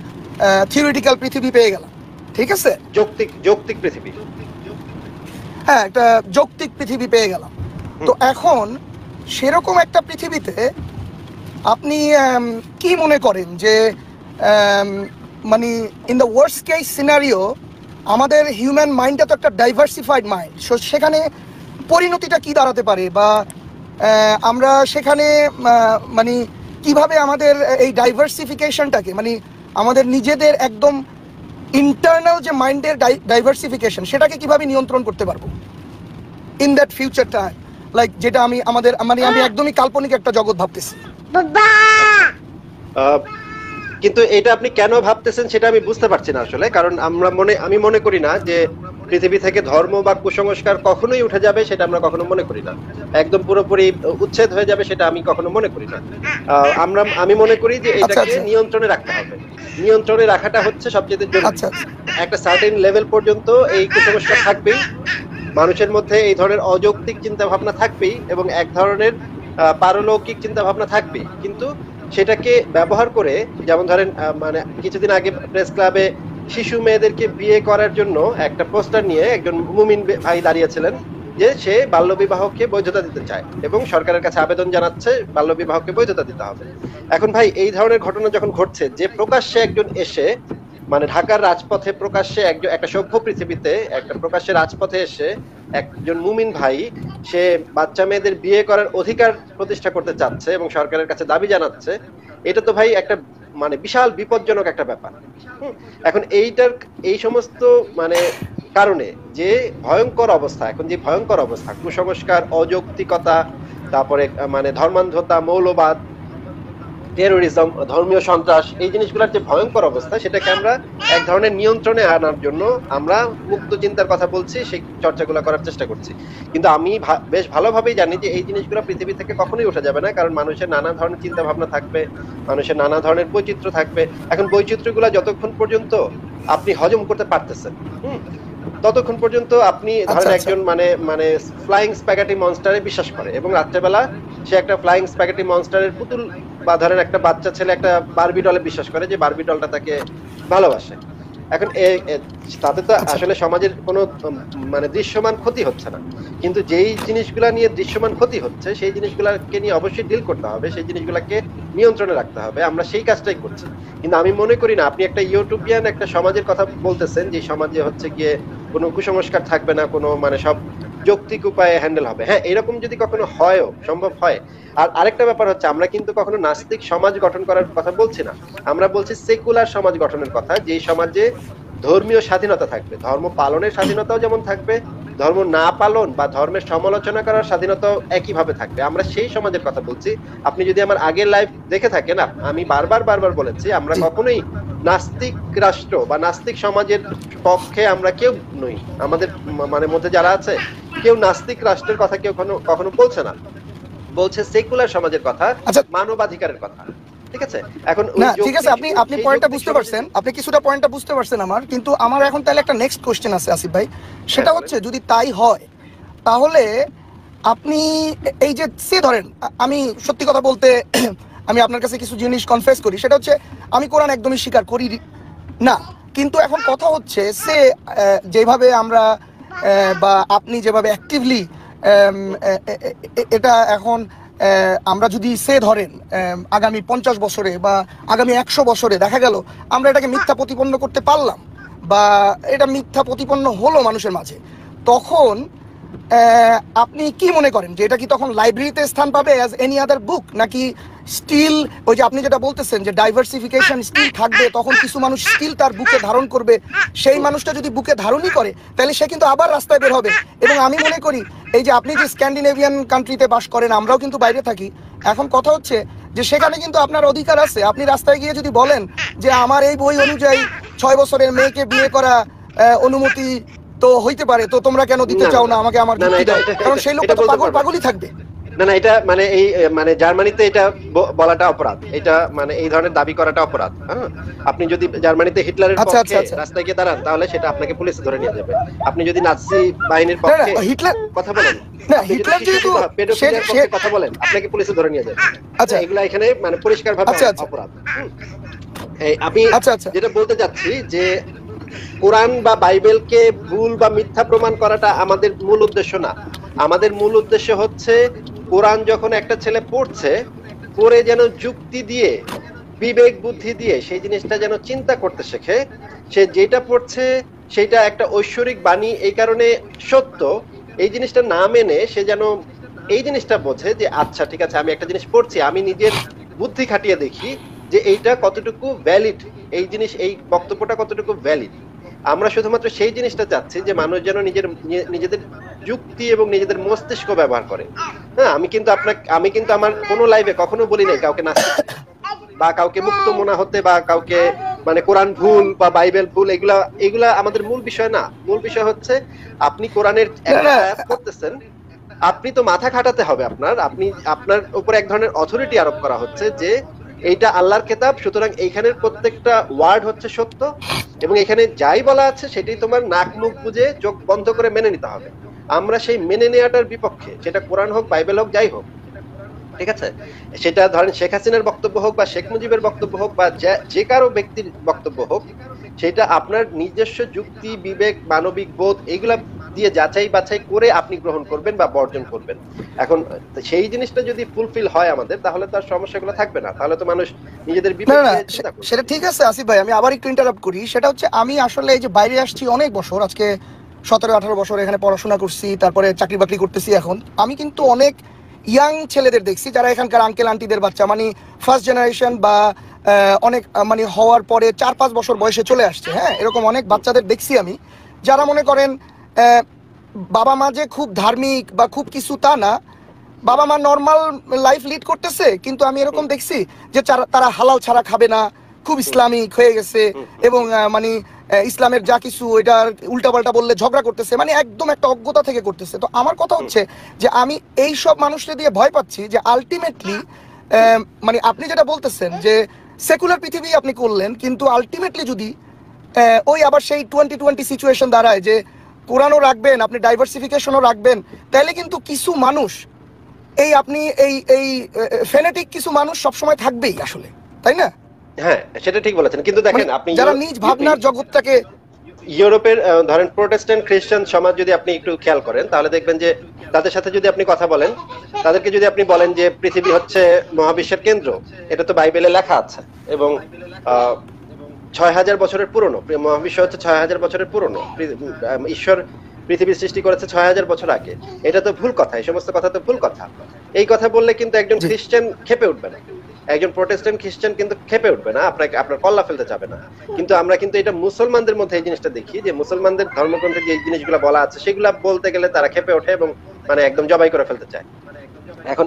থিওরিটিক্যাল পৃথিবী পেয়ে গেলাম ঠিক আছে যৌক্তিক যৌক্তিক পৃথিবী হ্যাঁ একটা যৌক্তিক পৃথিবী পেয়ে গেলাম তো এখন সেরকম একটা পৃথিবীতে আপনি কি মনে করেন যে মানে in the worst case scenario আমাদের হিউম্যান মাইন্ডটা তো একটা ডাইভার্সিফাইড মাইন্ড সো সেখানে পরিণতিটা কি দাঁড়াতে পারে বা আমরা সেখানে মানে কিভাবে আমাদের এই ডাইভার্সিফিকেশনটাকে মানে আমাদের নিজেদের একদম ইন্টারনাল যে মাইন্ডের ডাইভার্সিফিকেশন সেটাকে কিভাবে নিয়ন্ত্রণ করতে পারবো ইন দ্যাট ফিউচারটা লাইক যেটা আমি আমাদের মানে আমি একদমই কাল্পনিক একটা জগৎ ভাবতেছি কিন্তু এটা আপনি কেন ভাবতেছেন সেটা আমি বুঝতে পারছি না আসলে কারণ আমরা মনে আমি মনে করি না যে পৃথিবী থেকে ধর্ম বা কুসংস্কার কখনোই উঠে যাবে সেটা আমরা কখনো মনে করি না একদম পুরোপুরি উচ্ছেদ হয়ে যাবে সেটা আমি কখনো মনে করি না আমরা আমি মনে করি যে আচ্ছা, এটাকে আচ্ছা। নিয়ন্ত্রণে রাখতে হবে নিয়ন্ত্রণে রাখাটা হচ্ছে সবচেয়ে আচ্ছা, একটা সার্টেন লেভেল পর্যন্ত এই কুসংস্কার থাকবেই মানুষের মধ্যে এই ধরনের অযৌক্তিক চিন্তা ভাবনা থাকবেই এবং এক ধরনের পারলৌকিক চিন্তা ভাবনা থাকবে কিন্তু সেটাকে ব্যবহার করে যেমন ধরেন মানে কিছুদিন আগে প্রেস ক্লাবে শিশু মেয়েদেরকে বিয়ে করার জন্য একটা পোস্টার নিয়ে একজন মুমিন ভাই দাঁড়িয়েছিলেন যে সে বাল্যবিবাহকে বৈধতা দিতে চায় এবং সরকারের কাছে আবেদন জানাচ্ছে বাল্য বিবাহকে বৈধতা দিতে হবে এখন ভাই এই ধরনের ঘটনা যখন ঘটছে যে প্রকাশ্যে একজন এসে মানে ঢাকার রাজপথে প্রকাশ্যে একজন একটা সভ্য পৃথিবীতে একটা প্রকাশ্যে রাজপথে এসে একজন মুমিন ভাই সে বাচ্চা মেয়েদের বিয়ে করার অধিকার প্রতিষ্ঠা করতে চাচ্ছে এবং সরকারের কাছে দাবি জানাচ্ছে এটা তো ভাই একটা মানে বিশাল বিপজ্জনক একটা ব্যাপার এখন এইটার এই সমস্ত মানে কারণে যে ভয়ঙ্কর অবস্থা এখন যে ভয়ঙ্কর অবস্থা কুসংস্কার অযৌক্তিকতা তারপরে মানে ধর্মান্ধতা মৌলবাদ টেরোরিজম ধর্মীয় সন্ত্রাস এই জিনিসগুলোর যে ভয়ঙ্কর অবস্থা সেটাকে আমরা এক ধরনের নিয়ন্ত্রণে আনার জন্য আমরা মুক্ত চিন্তার কথা বলছি সেই চর্চাগুলো করার চেষ্টা করছি কিন্তু আমি বেশ ভালোভাবেই জানি যে এই জিনিসগুলো পৃথিবী থেকে কখনোই ওঠা যাবে না কারণ মানুষের নানা ধরনের চিন্তা ভাবনা থাকবে মানুষের নানা ধরনের বৈচিত্র্য থাকবে এখন বৈচিত্র্যগুলো যতক্ষণ পর্যন্ত আপনি হজম করতে পারতেছেন ততক্ষণ পর্যন্ত আপনি আচ্ছা, ধরেন আচ্ছা। একজন মানে মানে ফ্লাইং স্প্যাগাটি মনস্টারে বিশ্বাস করে এবং রাত্রেবেলা সে একটা ফ্লাইং স্প্যাগাটি মনস্টারের পুতুল বাধারের একটা বাচ্চা ছেলে একটা বারবি ডলে বিশ্বাস করে যে বারবি ডলটা তাকে ভালোবাসে এখন তাতে তো আচ্ছা। আসলে সমাজের কোনো মানে দৃশ্যমান ক্ষতি হচ্ছে না কিন্তু যেই জিনিসগুলা নিয়ে দৃশ্যমান ক্ষতি হচ্ছে সেই জিনিসগুলাকে নিয়ে অবশ্যই ডিল করতে হবে সেই জিনিসগুলাকে নিয়ন্ত্রণে রাখতে হবে আমরা সেই কাজটাই করছি কিন্তু আমি মনে করি না আপনি একটা ইউটিউবিয়ান একটা সমাজের কথা বলতেছেন যে সমাজে হচ্ছে গিয়ে কোনো কুসংস্কার থাকবে না কোনো মানে সব যৌক্তিক উপায়ে হ্যান্ডেল হবে হ্যাঁ এরকম যদি কখনো হয়ও সম্ভব হয় আর আরেকটা ব্যাপার হচ্ছে আমরা কিন্তু কখনো নাস্তিক সমাজ গঠন করার কথা বলছি না আমরা বলছি সেকুলার সমাজ গঠনের কথা যে সমাজে ধর্মীয় স্বাধীনতা থাকবে ধর্ম পালনের স্বাধীনতাও যেমন থাকবে ধর্ম না পালন বা ধর্মের সমালোচনা করার একই একইভাবে থাকবে আমরা সেই সমাজের কথা বলছি আপনি যদি আমার আগের লাইফ দেখে থাকেন আমি বারবার বারবার বলেছি আমরা কখনোই নাস্তিক রাষ্ট্র বা নাস্তিক সমাজের পক্ষে আমরা কেউ নই আমাদের মানে মধ্যে যারা আছে কেউ নাস্তিক রাষ্ট্রের কথা কেউ কখনো বলছে না বলছে সেকুলার সমাজের কথা আচ্ছা। মানবাধিকারের কথা ঠিক আছে এখন না ঠিক আছে আপনি আপনি পয়েন্টটা বুঝতে পারছেন আপনি কিছুটা পয়েন্টটা বুঝতে পারছেন আমার কিন্তু আমার এখন তাহলে একটা নেক্সট কোশ্চেন আছে আসিফ ভাই হ্যাঁ, সেটা হচ্ছে যদি তাই হয় তাহলে আপনি এই যে সে ধরেন আমি সত্যি কথা বলতে আমি আপনার কাছে কিছু জিনিস কনফেস করি সেটা হচ্ছে আমি কোরআন একদমই স্বীকার করি না কিন্তু এখন কথা হচ্ছে সে যেভাবে আমরা বা আপনি যেভাবে অ্যাক্টিভলি এটা এখন আমরা যদি সে ধরেন আগামী পঞ্চাশ বছরে বা আগামী একশো বছরে দেখা গেল আমরা এটাকে মিথ্যা প্রতিপন্ন করতে পারলাম বা এটা মিথ্যা প্রতিপন্ন হলো মানুষের মাঝে তখন আপনি কি মনে করেন যে এটা কি তখন লাইব্রেরিতে স্থান পাবে অ্যাজ এনি আদার বুক নাকি স্টিল ওই যে আপনি যেটা বলতেছেন যে ডাইভার্সিফিকেশন স্টিল থাকবে তখন কিছু মানুষ স্টিল তার বুকে ধারণ করবে সেই মানুষটা যদি বুকে ধারণই করে তাহলে সে কিন্তু আবার রাস্তায় বের হবে এবং আমি মনে করি এই যে আপনি যে স্ক্যান্ডিনেভিয়ান কান্ট্রিতে বাস করেন আমরাও কিন্তু বাইরে থাকি এখন কথা হচ্ছে যে সেখানে কিন্তু আপনার অধিকার আছে আপনি রাস্তায় গিয়ে যদি বলেন যে আমার এই বই অনুযায়ী ছয় বছরের মেয়েকে বিয়ে করা অনুমতি তো হইতে পারে তো তোমরা কেন দিতে চাও না আমাকে আমার যুক্তি দাও কারণ সেই লোকটা তো পাগল পাগলই থাকবে না না এটা মানে এই মানে জার্মানিতে এটা বলাটা অপরাধ এটা মানে এই ধরনের দাবি করাটা অপরাধ হ্যাঁ আপনি যদি জার্মানিতে হিটলারের আচ্ছা, পক্ষে আচ্ছা, আচ্ছা। রাস্তায় গিয়ে দাঁড়ান তাহলে সেটা আপনাকে পুলিশে ধরে নিয়ে যাবে আপনি যদি নাৎসি বাহিনীর পক্ষে হিটলার কথা বলেন না হিটলার যেহেতু কথা বলেন আপনাকে পুলিশে ধরে নিয়ে যাবে আচ্ছা হ্যাঁ, এগুলা এখানে মানে পরিষ্কারভাবে অপরাধ এই আমি যেটা বলতে যাচ্ছি যে কোরআন বা বাইবেলকে ভুল বা মিথ্যা প্রমাণ করাটা আমাদের মূল উদ্দেশ্য না আমাদের মূল উদ্দেশ্য হচ্ছে কোরআন যখন একটা ছেলে পড়ছে পড়ে যেন যুক্তি দিয়ে বিবেক বুদ্ধি দিয়ে সেই জিনিসটা যেন চিন্তা করতে শেখে সে যেটা পড়ছে সেটা একটা ঐশ্বরিক বাণী এই কারণে সত্য এই জিনিসটা না মেনে সে যেন এই জিনিসটা বোঝে যে আচ্ছা ঠিক আছে আমি একটা জিনিস পড়ছি আমি নিজের বুদ্ধি খাটিয়ে দেখি যে এইটা কতটুকু ভ্যালিড এই জিনিস এই বক্তব্যটা কতটুকু ভ্যালিড আমরা শুধুমাত্র সেই জিনিসটা চাচ্ছি যে মানুষ যেন নিজের নিজেদের যুক্তি এবং নিজেদের মস্তিষ্ক ব্যবহার করে হ্যাঁ আমি কিন্তু আপনাকে আমি কিন্তু আমার কোনো লাইভে কখনো বলি নাই কাউকে নাস্তিক বা কাউকে মুক্ত মনা হতে বা কাউকে মানে কোরআন ভুল বা বাইবেল ভুল এগুলা এগুলা আমাদের মূল বিষয় না মূল বিষয় হচ্ছে আপনি কোরআনের করতেছেন আপনি তো মাথা খাটাতে হবে আপনার আপনি আপনার উপর এক ধরনের অথরিটি আরোপ করা হচ্ছে যে এইটা আল্লাহর কেতাব সুতরাং এইখানের প্রত্যেকটা ওয়ার্ড হচ্ছে সত্য এবং এখানে যাই বলা আছে সেটি তোমার নাক মুখ বুঝে চোখ বন্ধ করে মেনে নিতে হবে আমরা সেই মেনে নেওয়াটার বিপক্ষে সেটা কোরআন হোক বাইবেল হোক যাই হোক ঠিক আছে সেটা ধরেন শেখ হাসিনার বক্তব্য হোক বা শেখ মুজিবের বক্তব্য হোক বা যে কারো ব্যক্তির বক্তব্য হোক সেটা আপনার নিজস্ব যুক্তি বিবেক মানবিক বোধ এইগুলা দিয়ে যাচাই বাছাই করে আপনি গ্রহণ করবেন বা বর্জন করবেন এখন সেই জিনিসটা যদি ফুলফিল হয় আমাদের তাহলে তার সমস্যাগুলো থাকবে না তাহলে তো মানুষ নিজেদের সেটা ঠিক আছে আসিফ ভাই আমি আবার একটু ইন্টারাপ্ট করি সেটা হচ্ছে আমি আসলে এই যে বাইরে আসছি অনেক বছর আজকে সতেরো আঠারো বছর এখানে পড়াশোনা করছি তারপরে চাকরি বাকরি করতেছি এখন আমি কিন্তু অনেক ইয়াং ছেলেদের দেখছি যারা এখানকার আঙ্কেল আন্টিদের বাচ্চা মানে ফার্স্ট জেনারেশন বা অনেক মানে হওয়ার পরে চার পাঁচ বছর বয়সে চলে আসছে হ্যাঁ এরকম অনেক বাচ্চাদের দেখছি আমি যারা মনে করেন বাবা মা যে খুব ধার্মিক বা খুব কিছু তা না বাবা মা নর্মাল লাইফ লিড করতেছে কিন্তু আমি এরকম দেখছি যে তারা হালাল ছাড়া খাবে না খুব ইসলামিক হয়ে গেছে এবং মানে ইসলামের যা কিছু এটার উল্টাপাল্টা বললে ঝগড়া করতেছে মানে একদম একটা অজ্ঞতা থেকে করতেছে তো আমার কথা হচ্ছে যে আমি এই সব মানুষকে দিয়ে ভয় পাচ্ছি যে হ্যাঁ। আলটিমেটলি মানে আপনি যেটা বলতেছেন যে সেকুলার পৃথিবী আপনি করলেন কিন্তু আলটিমেটলি যদি ওই আবার সেই টোয়েন্টি টোয়েন্টি সিচুয়েশন দাঁড়ায় যে কোরআনও রাখবেন আপনি ডাইভার্সিফিকেশনও রাখবেন তাহলে কিন্তু কিছু মানুষ এই আপনি এই এই ফেনেটিক কিছু মানুষ সবসময় থাকবেই আসলে তাই না হ্যাঁ সেটা ঠিক বলেছেন কিন্তু দেখেন মানে আপনি যারা নিজ ভাবনার জগৎটাকে ইউরোপের ধরেন প্রোটেস্ট্যান্ট খ্রিস্টান সমাজ যদি আপনি একটু খেয়াল করেন তাহলে দেখবেন যে তাদের সাথে যদি আপনি কথা বলেন তাদেরকে যদি আপনি বলেন যে পৃথিবী হচ্ছে মহাবিশ্বের কেন্দ্র এটা তো বাইবেলে লেখা আছে এবং ছয় হাজার বছরের পুরনো মহাবিশ্ব হচ্ছে ছয় হাজার বছরের পুরনো ঈশ্বর পৃথিবী সৃষ্টি করেছে ছয় হাজার বছর আগে এটা তো ভুল কথা এই সমস্ত কথা তো ভুল কথা এই কথা বললে কিন্তু একজন খ্রিস্টান খেপে উঠবে না একজন প্রোটেস্টেন্ট খ্রিস্টান কিন্তু খেপে উঠবে না আপনাকে আপনার কল্লা ফেলতে যাবে না কিন্তু আমরা কিন্তু এটা মুসলমানদের মধ্যে এই জিনিসটা দেখি যে মুসলমানদের ধর্মগ্রন্থে যে জিনিসগুলো বলা আছে সেগুলো বলতে গেলে তারা খেপে ওঠে এবং মানে একদম জবাই করে ফেলতে চায় এখন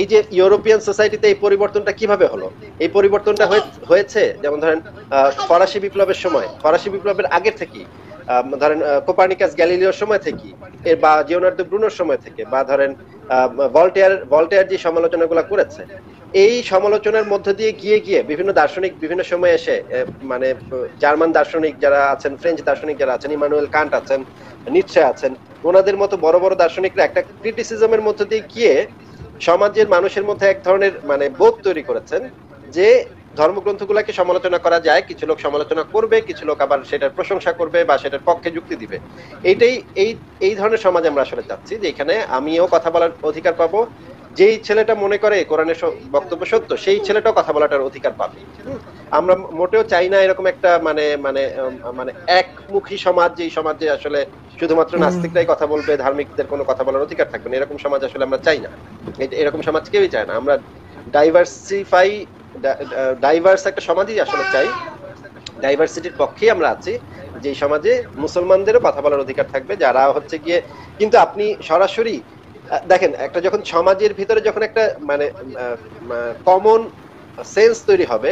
এই যে ইউরোপিয়ান সোসাইটিতে এই পরিবর্তনটা কিভাবে হলো এই পরিবর্তনটা হয়েছে যেমন ধরেন ফরাসি বিপ্লবের সময় ফরাসি বিপ্লবের আগে থেকে ধরেন কোপার্নিকাস গ্যালিলিও সময় থেকে এর বা জিওনার্দ ব্রুনোর সময় থেকে বা ধরেন ভলটেয়ার ভলটেয়ার যে সমালোচনাগুলো করেছে এই সমালোচনার মধ্য দিয়ে গিয়ে গিয়ে বিভিন্ন দার্শনিক বিভিন্ন সময় এসে মানে জার্মান দার্শনিক যারা আছেন ফ্রেঞ্চ দার্শনিক যারা আছেন ইমানুয়েল কান্ট আছেন নিশ্চয় আছেন ওনাদের মতো বড় বড় দার্শনিকরা একটা ক্রিটিসিজমের মধ্য দিয়ে গিয়ে সমাজের মানুষের মধ্যে এক ধরনের মানে বোধ তৈরি করেছেন যে ধর্মগ্রন্থগুলোকে সমালোচনা করা যায় কিছু লোক সমালোচনা করবে কিছু লোক আবার সেটার প্রশংসা করবে বা সেটার পক্ষে যুক্তি দিবে এইটাই এই এই ধরনের সমাজ আমরা আসলে চাচ্ছি যে এখানে আমিও কথা বলার অধিকার পাবো যেই ছেলেটা মনে করে কোরআনের বক্তব্য সত্য সেই ছেলেটাও কথা বলাটার অধিকার পাবে আমরা মোটেও চাই না এরকম একটা মানে মানে মানে একমুখী সমাজ যেই সমাজে আসলে শুধুমাত্র নাস্তিকরাই কথা বলবে ধার্মিকদের কোনো কথা বলার অধিকার থাকবে না এরকম সমাজ আসলে আমরা চাই না এরকম সমাজ কেউই চায় না আমরা ডাইভার্সিফাই ডাইভার্স একটা সমাজই আসলে চাই ডাইভার্সিটির পক্ষেই আমরা আছি যে সমাজে মুসলমানদেরও কথা বলার অধিকার থাকবে যারা হচ্ছে গিয়ে কিন্তু আপনি সরাসরি দেখেন একটা যখন সমাজের ভিতরে যখন একটা মানে কমন সেন্স তৈরি হবে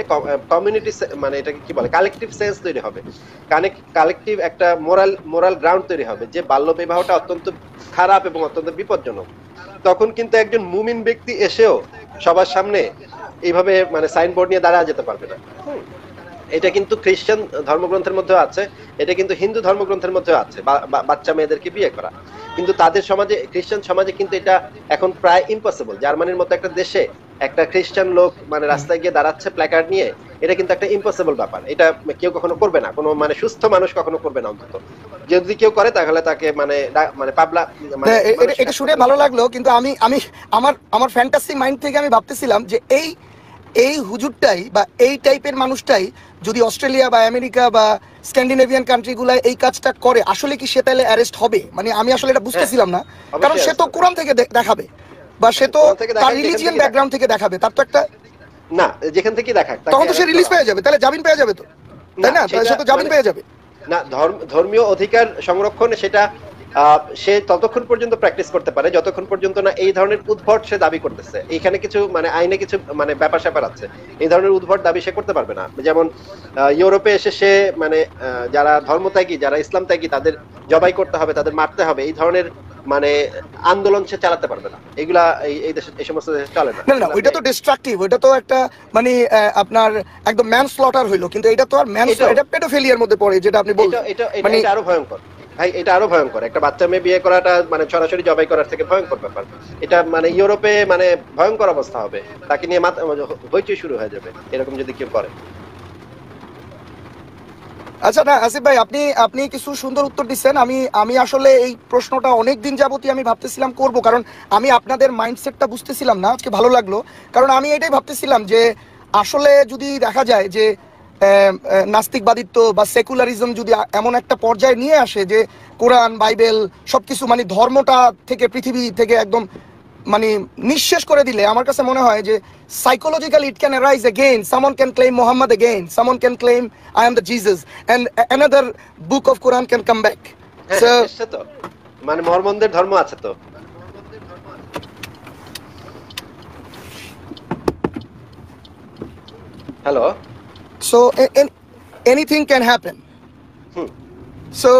কমিউনিটি মানে এটাকে কি বলে কালেকটিভ সেন্স তৈরি হবে কানেক্ট কালেকটিভ একটা মোরাল মোরাল গ্রাউন্ড তৈরি হবে যে বাল্য বিবাহটা অত্যন্ত খারাপ এবং অত্যন্ত বিপজ্জনক তখন কিন্তু একজন মুমিন ব্যক্তি এসেও সবার সামনে এইভাবে মানে সাইনবোর্ড নিয়ে দাঁড়া যেতে পারবে না এটা কিন্তু খ্রিস্টান ধর্মগ্রন্থের মধ্যে আছে এটা কিন্তু হিন্দু ধর্মগ্রন্থের মধ্যে আছে বাচ্চা মেয়েদেরকে বিয়ে করা কিন্তু তাদের সমাজে খ্রিস্টান সমাজে কিন্তু এটা এখন প্রায় ইম্পসিবল জার্মানির মতো একটা দেশে একটা খ্রিস্টান লোক মানে রাস্তায় গিয়ে দাঁড়াচ্ছে প্ল্যাকার্ড নিয়ে এটা কিন্তু একটা ইম্পসিবল ব্যাপার এটা কেউ কখনো করবে না কোনো মানে সুস্থ মানুষ কখনো করবে না অন্তত যদি কেউ করে তাহলে তাকে মানে মানে পাবলা মানে এটা শুনে ভালো লাগলো কিন্তু আমি আমি আমার আমার ফ্যান্টাসি মাইন্ড থেকে আমি ভাবতেছিলাম যে এই এই হুজুরটাই বা এই টাইপের মানুষটাই যদি অস্ট্রেলিয়া বা আমেরিকা বা স্ক্যান্ডিনেভিয়ান কান্ট্রিগুলা এই কাজটা করে আসলে কি সে তাহলে অ্যারেস্ট হবে মানে আমি আসলে এটা বুঝতেছিলাম না হ্যাঁ, কারণ সে তো কোরআন থেকে দেখাবে বা সে তো তার রিলিজিয়ান ব্যাকগ্রাউন্ড থেকে দেখাবে তার তো একটা না যেখান থেকে দেখা তখন তো সে রিলিজ পেয়ে যাবে তাহলে জামিন পেয়ে যাবে তো তাই না সে তো জামিন মানে পেয়ে যাবে না ধর্মীয় অধিকার সংরক্ষণে সেটা সে ততক্ষণ পর্যন্ত প্র্যাকটিস করতে পারে যতক্ষণ পর্যন্ত না এই ধরনের উদ্ভট সে দাবি করতেছে এখানে কিছু মানে আইনে কিছু মানে ব্যাপার স্যাপার আছে এই ধরনের উদ্ভট দাবি সে করতে পারবে না যেমন ইউরোপে এসে সে মানে যারা ধর্মত্যাগী যারা ইসলাম ত্যাগী তাদের জবাই করতে হবে তাদের মারতে হবে এই ধরনের মানে আন্দোলন সে চালাতে পারবে না এগুলা এই দেশে এই সমস্ত দেশে চলে না না ওইটা তো ডিস্ট্রাকটিভ ওইটা তো একটা মানে আপনার একদম ম্যান স্লটার হইলো কিন্তু এটা তো আর ম্যান এটা পেডোফিলিয়ার মধ্যে পড়ে যেটা আপনি বলছেন এটা মানে এটা আরো ভয়ঙ্কর ভাই এটা আরো ভয়ঙ্কর একটা বাচ্চা মেয়ে বিয়ে করাটা মানে সরাসরি জবাই করার থেকে ভয়ঙ্কর ব্যাপার এটা মানে ইউরোপে মানে ভয়ঙ্কর অবস্থা হবে তাকে নিয়ে মাথা মানে হইচই শুরু হয়ে যাবে এরকম যদি কেউ করে আচ্ছা না আসিফ ভাই আপনি আপনি কিছু সুন্দর উত্তর দিচ্ছেন আমি আমি আসলে এই প্রশ্নটা অনেক দিন যাবতই আমি ভাবতেছিলাম করব কারণ আমি আপনাদের মাইন্ডসেটটা বুঝতেছিলাম না আজকে ভালো লাগলো কারণ আমি এটাই ভাবতেছিলাম যে আসলে যদি দেখা যায় যে নাস্তিকবাদিত্ব বা সেকুলারিজম যদি এমন একটা পর্যায়ে নিয়ে আসে যে কোরআন বাইবেল সবকিছু মানে ধর্মটা থেকে পৃথিবী থেকে একদম মানে নিঃশেষ করে দিলে আমার কাছে মনে হয় যে psychological it can rise again someone can claim Mohammed again someone can claim I am the Jesus and another book of Quran can come back মানে মর্মন্দের ধর্ম আছে তো hello So and, anything can happen so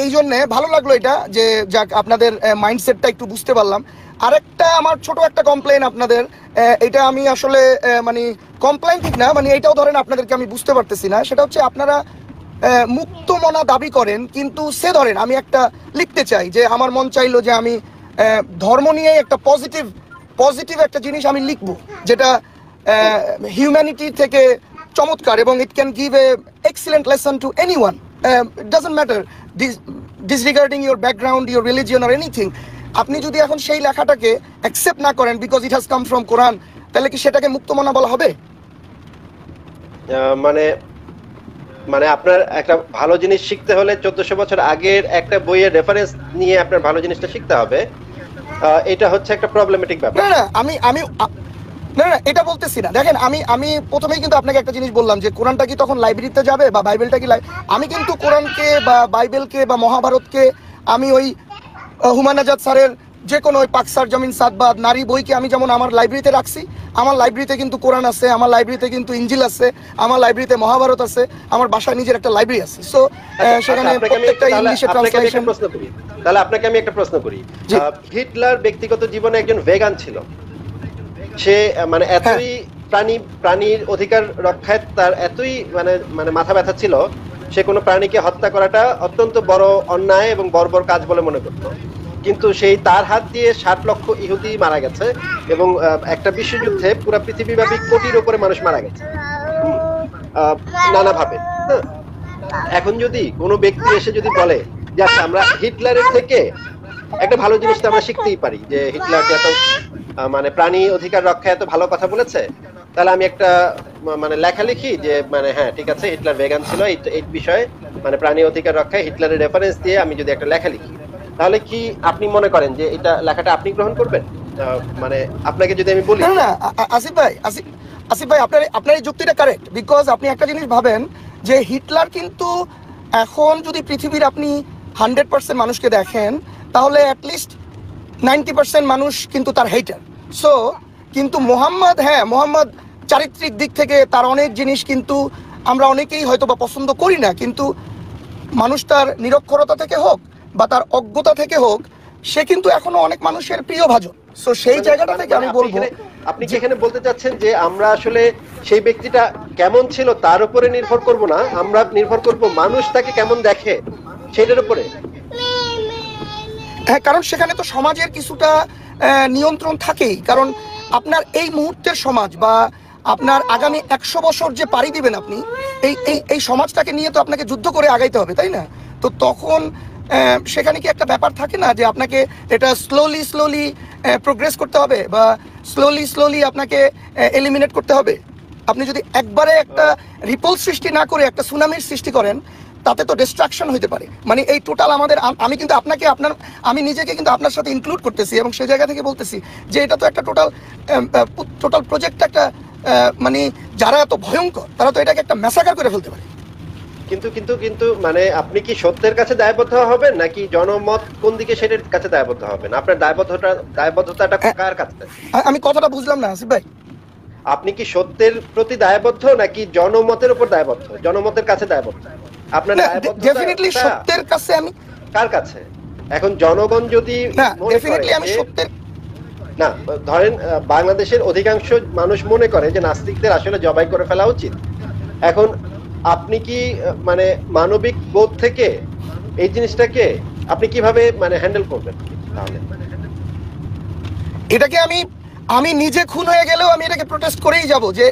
এই জন্যে ভালো লাগলো এটা যে যাক আপনাদের মাইন্ডসেটটা একটু বুঝতে পারলাম আরেকটা আমার ছোট একটা কমপ্লেন আপনাদের এটা আমি আসলে মানে কমপ্লেন ঠিক না মানে এটাও ধরেন আপনাদেরকে আমি বুঝতে পারতেছি না সেটা হচ্ছে আপনারা মুক্ত মনা দাবি করেন কিন্তু সে ধরেন আমি একটা লিখতে চাই যে আমার মন চাইলো যে আমি ধর্ম নিয়ে একটা পজিটিভ পজিটিভ একটা জিনিস আমি লিখবো যেটা হিউম্যানিটি uh, থেকে চমৎকার এবং it can give a excellent lesson to anyone doesn't matter disregarding your background your religion আর এনিথিং আপনি যদি এখন সেই লেখাটাকে অ্যাকসেপ্ট না করেন because it has come from Quran তাহলে কি সেটাকে মুক্তমনা বলা হবে মানে মানে আপনার একটা ভালো জিনিস শিখতে হলে চোদ্দশো বছর আগের একটা বইয়ের রেফারেন্স নিয়ে আপনার ভালো জিনিসটা শিখতে হবে এটা হচ্ছে একটা প্রবলেমেটিক ব্যাপার আমি আমি না এটা বলতেছি না দেখেন আমি আমি প্রথমেই কিন্তু আপনাকে একটা জিনিস বললাম যে কোরআনটা কি তখন লাইব্রেরিতে যাবে বা বাইবেলটা কি আমি কিন্তু কোরআনকে বা বাইবেলকে বা মহাভারতকে আমি ওই হুমান আজাদ স্যারের যে কোনো ওই পাকসার জমিন নারী বইকে আমি যেমন আমার লাইব্রেরিতে রাখছি আমার লাইব্রেরিতে কিন্তু কোরআন আছে আমার লাইব্রেরিতে কিন্তু ইঞ্জিল আছে আমার লাইব্রেরিতে মহাভারত আছে আমার বাসায় নিজের একটা লাইব্রেরি আছে সো আচ্ছা, আচ্ছা, সেখানে প্রত্যেকটা ইংলিশে ট্রান্সলেশন তাহলে আপনাকে আমি একটা প্রশ্ন করি হিটলার ব্যক্তিগত জীবনে একজন ভেগান ছিল সে মানে এতই হ্যাঁ। প্রাণী প্রাণীর অধিকার রক্ষায় তার এতই মানে মানে মাথা ব্যথা ছিল সে কোনো প্রাণীকে হত্যা করাটা অত্যন্ত বড় অন্যায় এবং বর্বর কাজ বলে মনে করত কিন্তু সেই তার হাত দিয়ে ষাট লক্ষ ইহুদি মারা গেছে এবং একটা বিশ্বযুদ্ধে পুরো পৃথিবীব্যাপী কোটির উপরে মানুষ মারা গেছে নানাভাবে হ্যাঁ। এখন যদি কোনো ব্যক্তি এসে যদি বলে যে আচ্ছা, আমরা হিটলারের থেকে একটা ভালো জিনিস তো আমরা শিখতেই পারি যে হিটলার এত মানে প্রাণী অধিকার রক্ষা এত ভালো কথা বলেছে তাহলে আমি একটা মানে লেখা লিখি যে মানে হ্যাঁ ঠিক আছে হিটলার ভেগান ছিল এই বিষয়ে মানে প্রাণী অধিকার রক্ষায় হিটলারের রেফারেন্স দিয়ে আমি যদি একটা লেখা লিখি তাহলে কি আপনি মনে করেন যে এটা লেখাটা আপনি গ্রহণ করবেন মানে আপনাকে যদি আমি বলি না আসিফ ভাই আসিফ ভাই আপনার আপনার এই যুক্তিটা কারেক্ট বিকজ আপনি একটা জিনিস ভাবেন যে হিটলার কিন্তু এখন যদি পৃথিবীর আপনি হান্ড্রেড পার্সেন্ট মানুষকে দেখেন তাহলে অ্যাটলিস্ট নাইনটি পার্সেন্ট মানুষ কিন্তু তার হেটার সো কিন্তু মোহাম্মদ হ্যাঁ মোহাম্মদ চারিত্রিক দিক থেকে তার অনেক জিনিস কিন্তু আমরা অনেকেই হয়তো বা পছন্দ করি না কিন্তু মানুষ তার নিরক্ষরতা থেকে হোক বা তার অজ্ঞতা থেকে হোক সে কিন্তু এখনো অনেক মানুষের প্রিয় ভাজন সো সেই মানে জায়গাটা থেকে আমি বলবো আপনি যেখানে বলতে চাচ্ছেন যে আমরা আসলে সেই ব্যক্তিটা কেমন ছিল তার উপরে নির্ভর করব না আমরা নির্ভর করব মানুষ তাকে কেমন দেখে সেটার উপরে হ্যাঁ কারণ সেখানে তো সমাজের কিছুটা নিয়ন্ত্রণ থাকেই কারণ আপনার এই মুহূর্তের সমাজ বা আপনার আগামী একশো বছর যে পাড়ি দিবেন আপনি এই এই এই সমাজটাকে নিয়ে তো আপনাকে যুদ্ধ করে আগাইতে হবে তাই না তো তখন সেখানে কি একটা ব্যাপার থাকে না যে আপনাকে এটা স্লোলি স্লোলি প্রোগ্রেস করতে হবে বা স্লোলি স্লোলি আপনাকে এলিমিনেট করতে হবে আপনি যদি একবারে একটা রিপোল সৃষ্টি না করে একটা সুনামির সৃষ্টি করেন তাতে তো ডিস্ট্রাকশন হইতে পারে মানে এই টোটাল আমাদের আমি কিন্তু আপনাকে আপনার আমি নিজেকে কিন্তু আপনার সাথে ইনক্লুড করতেছি এবং সেই জায়গা থেকে বলতেছি যে এটা তো একটা টোটাল টোটাল প্রজেক্ট একটা মানে যারা এত ভয়ঙ্কর তারা তো এটাকে একটা মেসাকার করে ফেলতে পারে কিন্তু কিন্তু কিন্তু মানে আপনি কি সত্যের কাছে দায়বদ্ধ হবেন নাকি জনমত কোন দিকে সেটার কাছে দায়বদ্ধ হবেন আপনার দায়বদ্ধতা দায়বদ্ধতাটা কার কাছে আমি কথাটা বুঝলাম না আসিফ ভাই আপনি কি সত্যের প্রতি দায়বদ্ধ নাকি জনমতের উপর দায়বদ্ধ জনমতের কাছে দায়বদ্ধ আপনার ডেফিনেটলি সত্যের কাছে আমি কার কাছে এখন জনগণ যদি ডেফিনেটলি আমি সত্যের না ধরেন বাংলাদেশের অধিকাংশ মানুষ মনে করে যে নাস্তিকদের আসলে জবাই করে ফেলা উচিত এখন আপনি কি মানে মানবিক বোধ থেকে এই জিনিসটাকে আপনি কিভাবে মানে হ্যান্ডেল করবেন তাহলে এটাকে আমি আমি নিজে খুন হয়ে গেলেও আমি এটাকে প্রোটেস্ট করেই যাব যে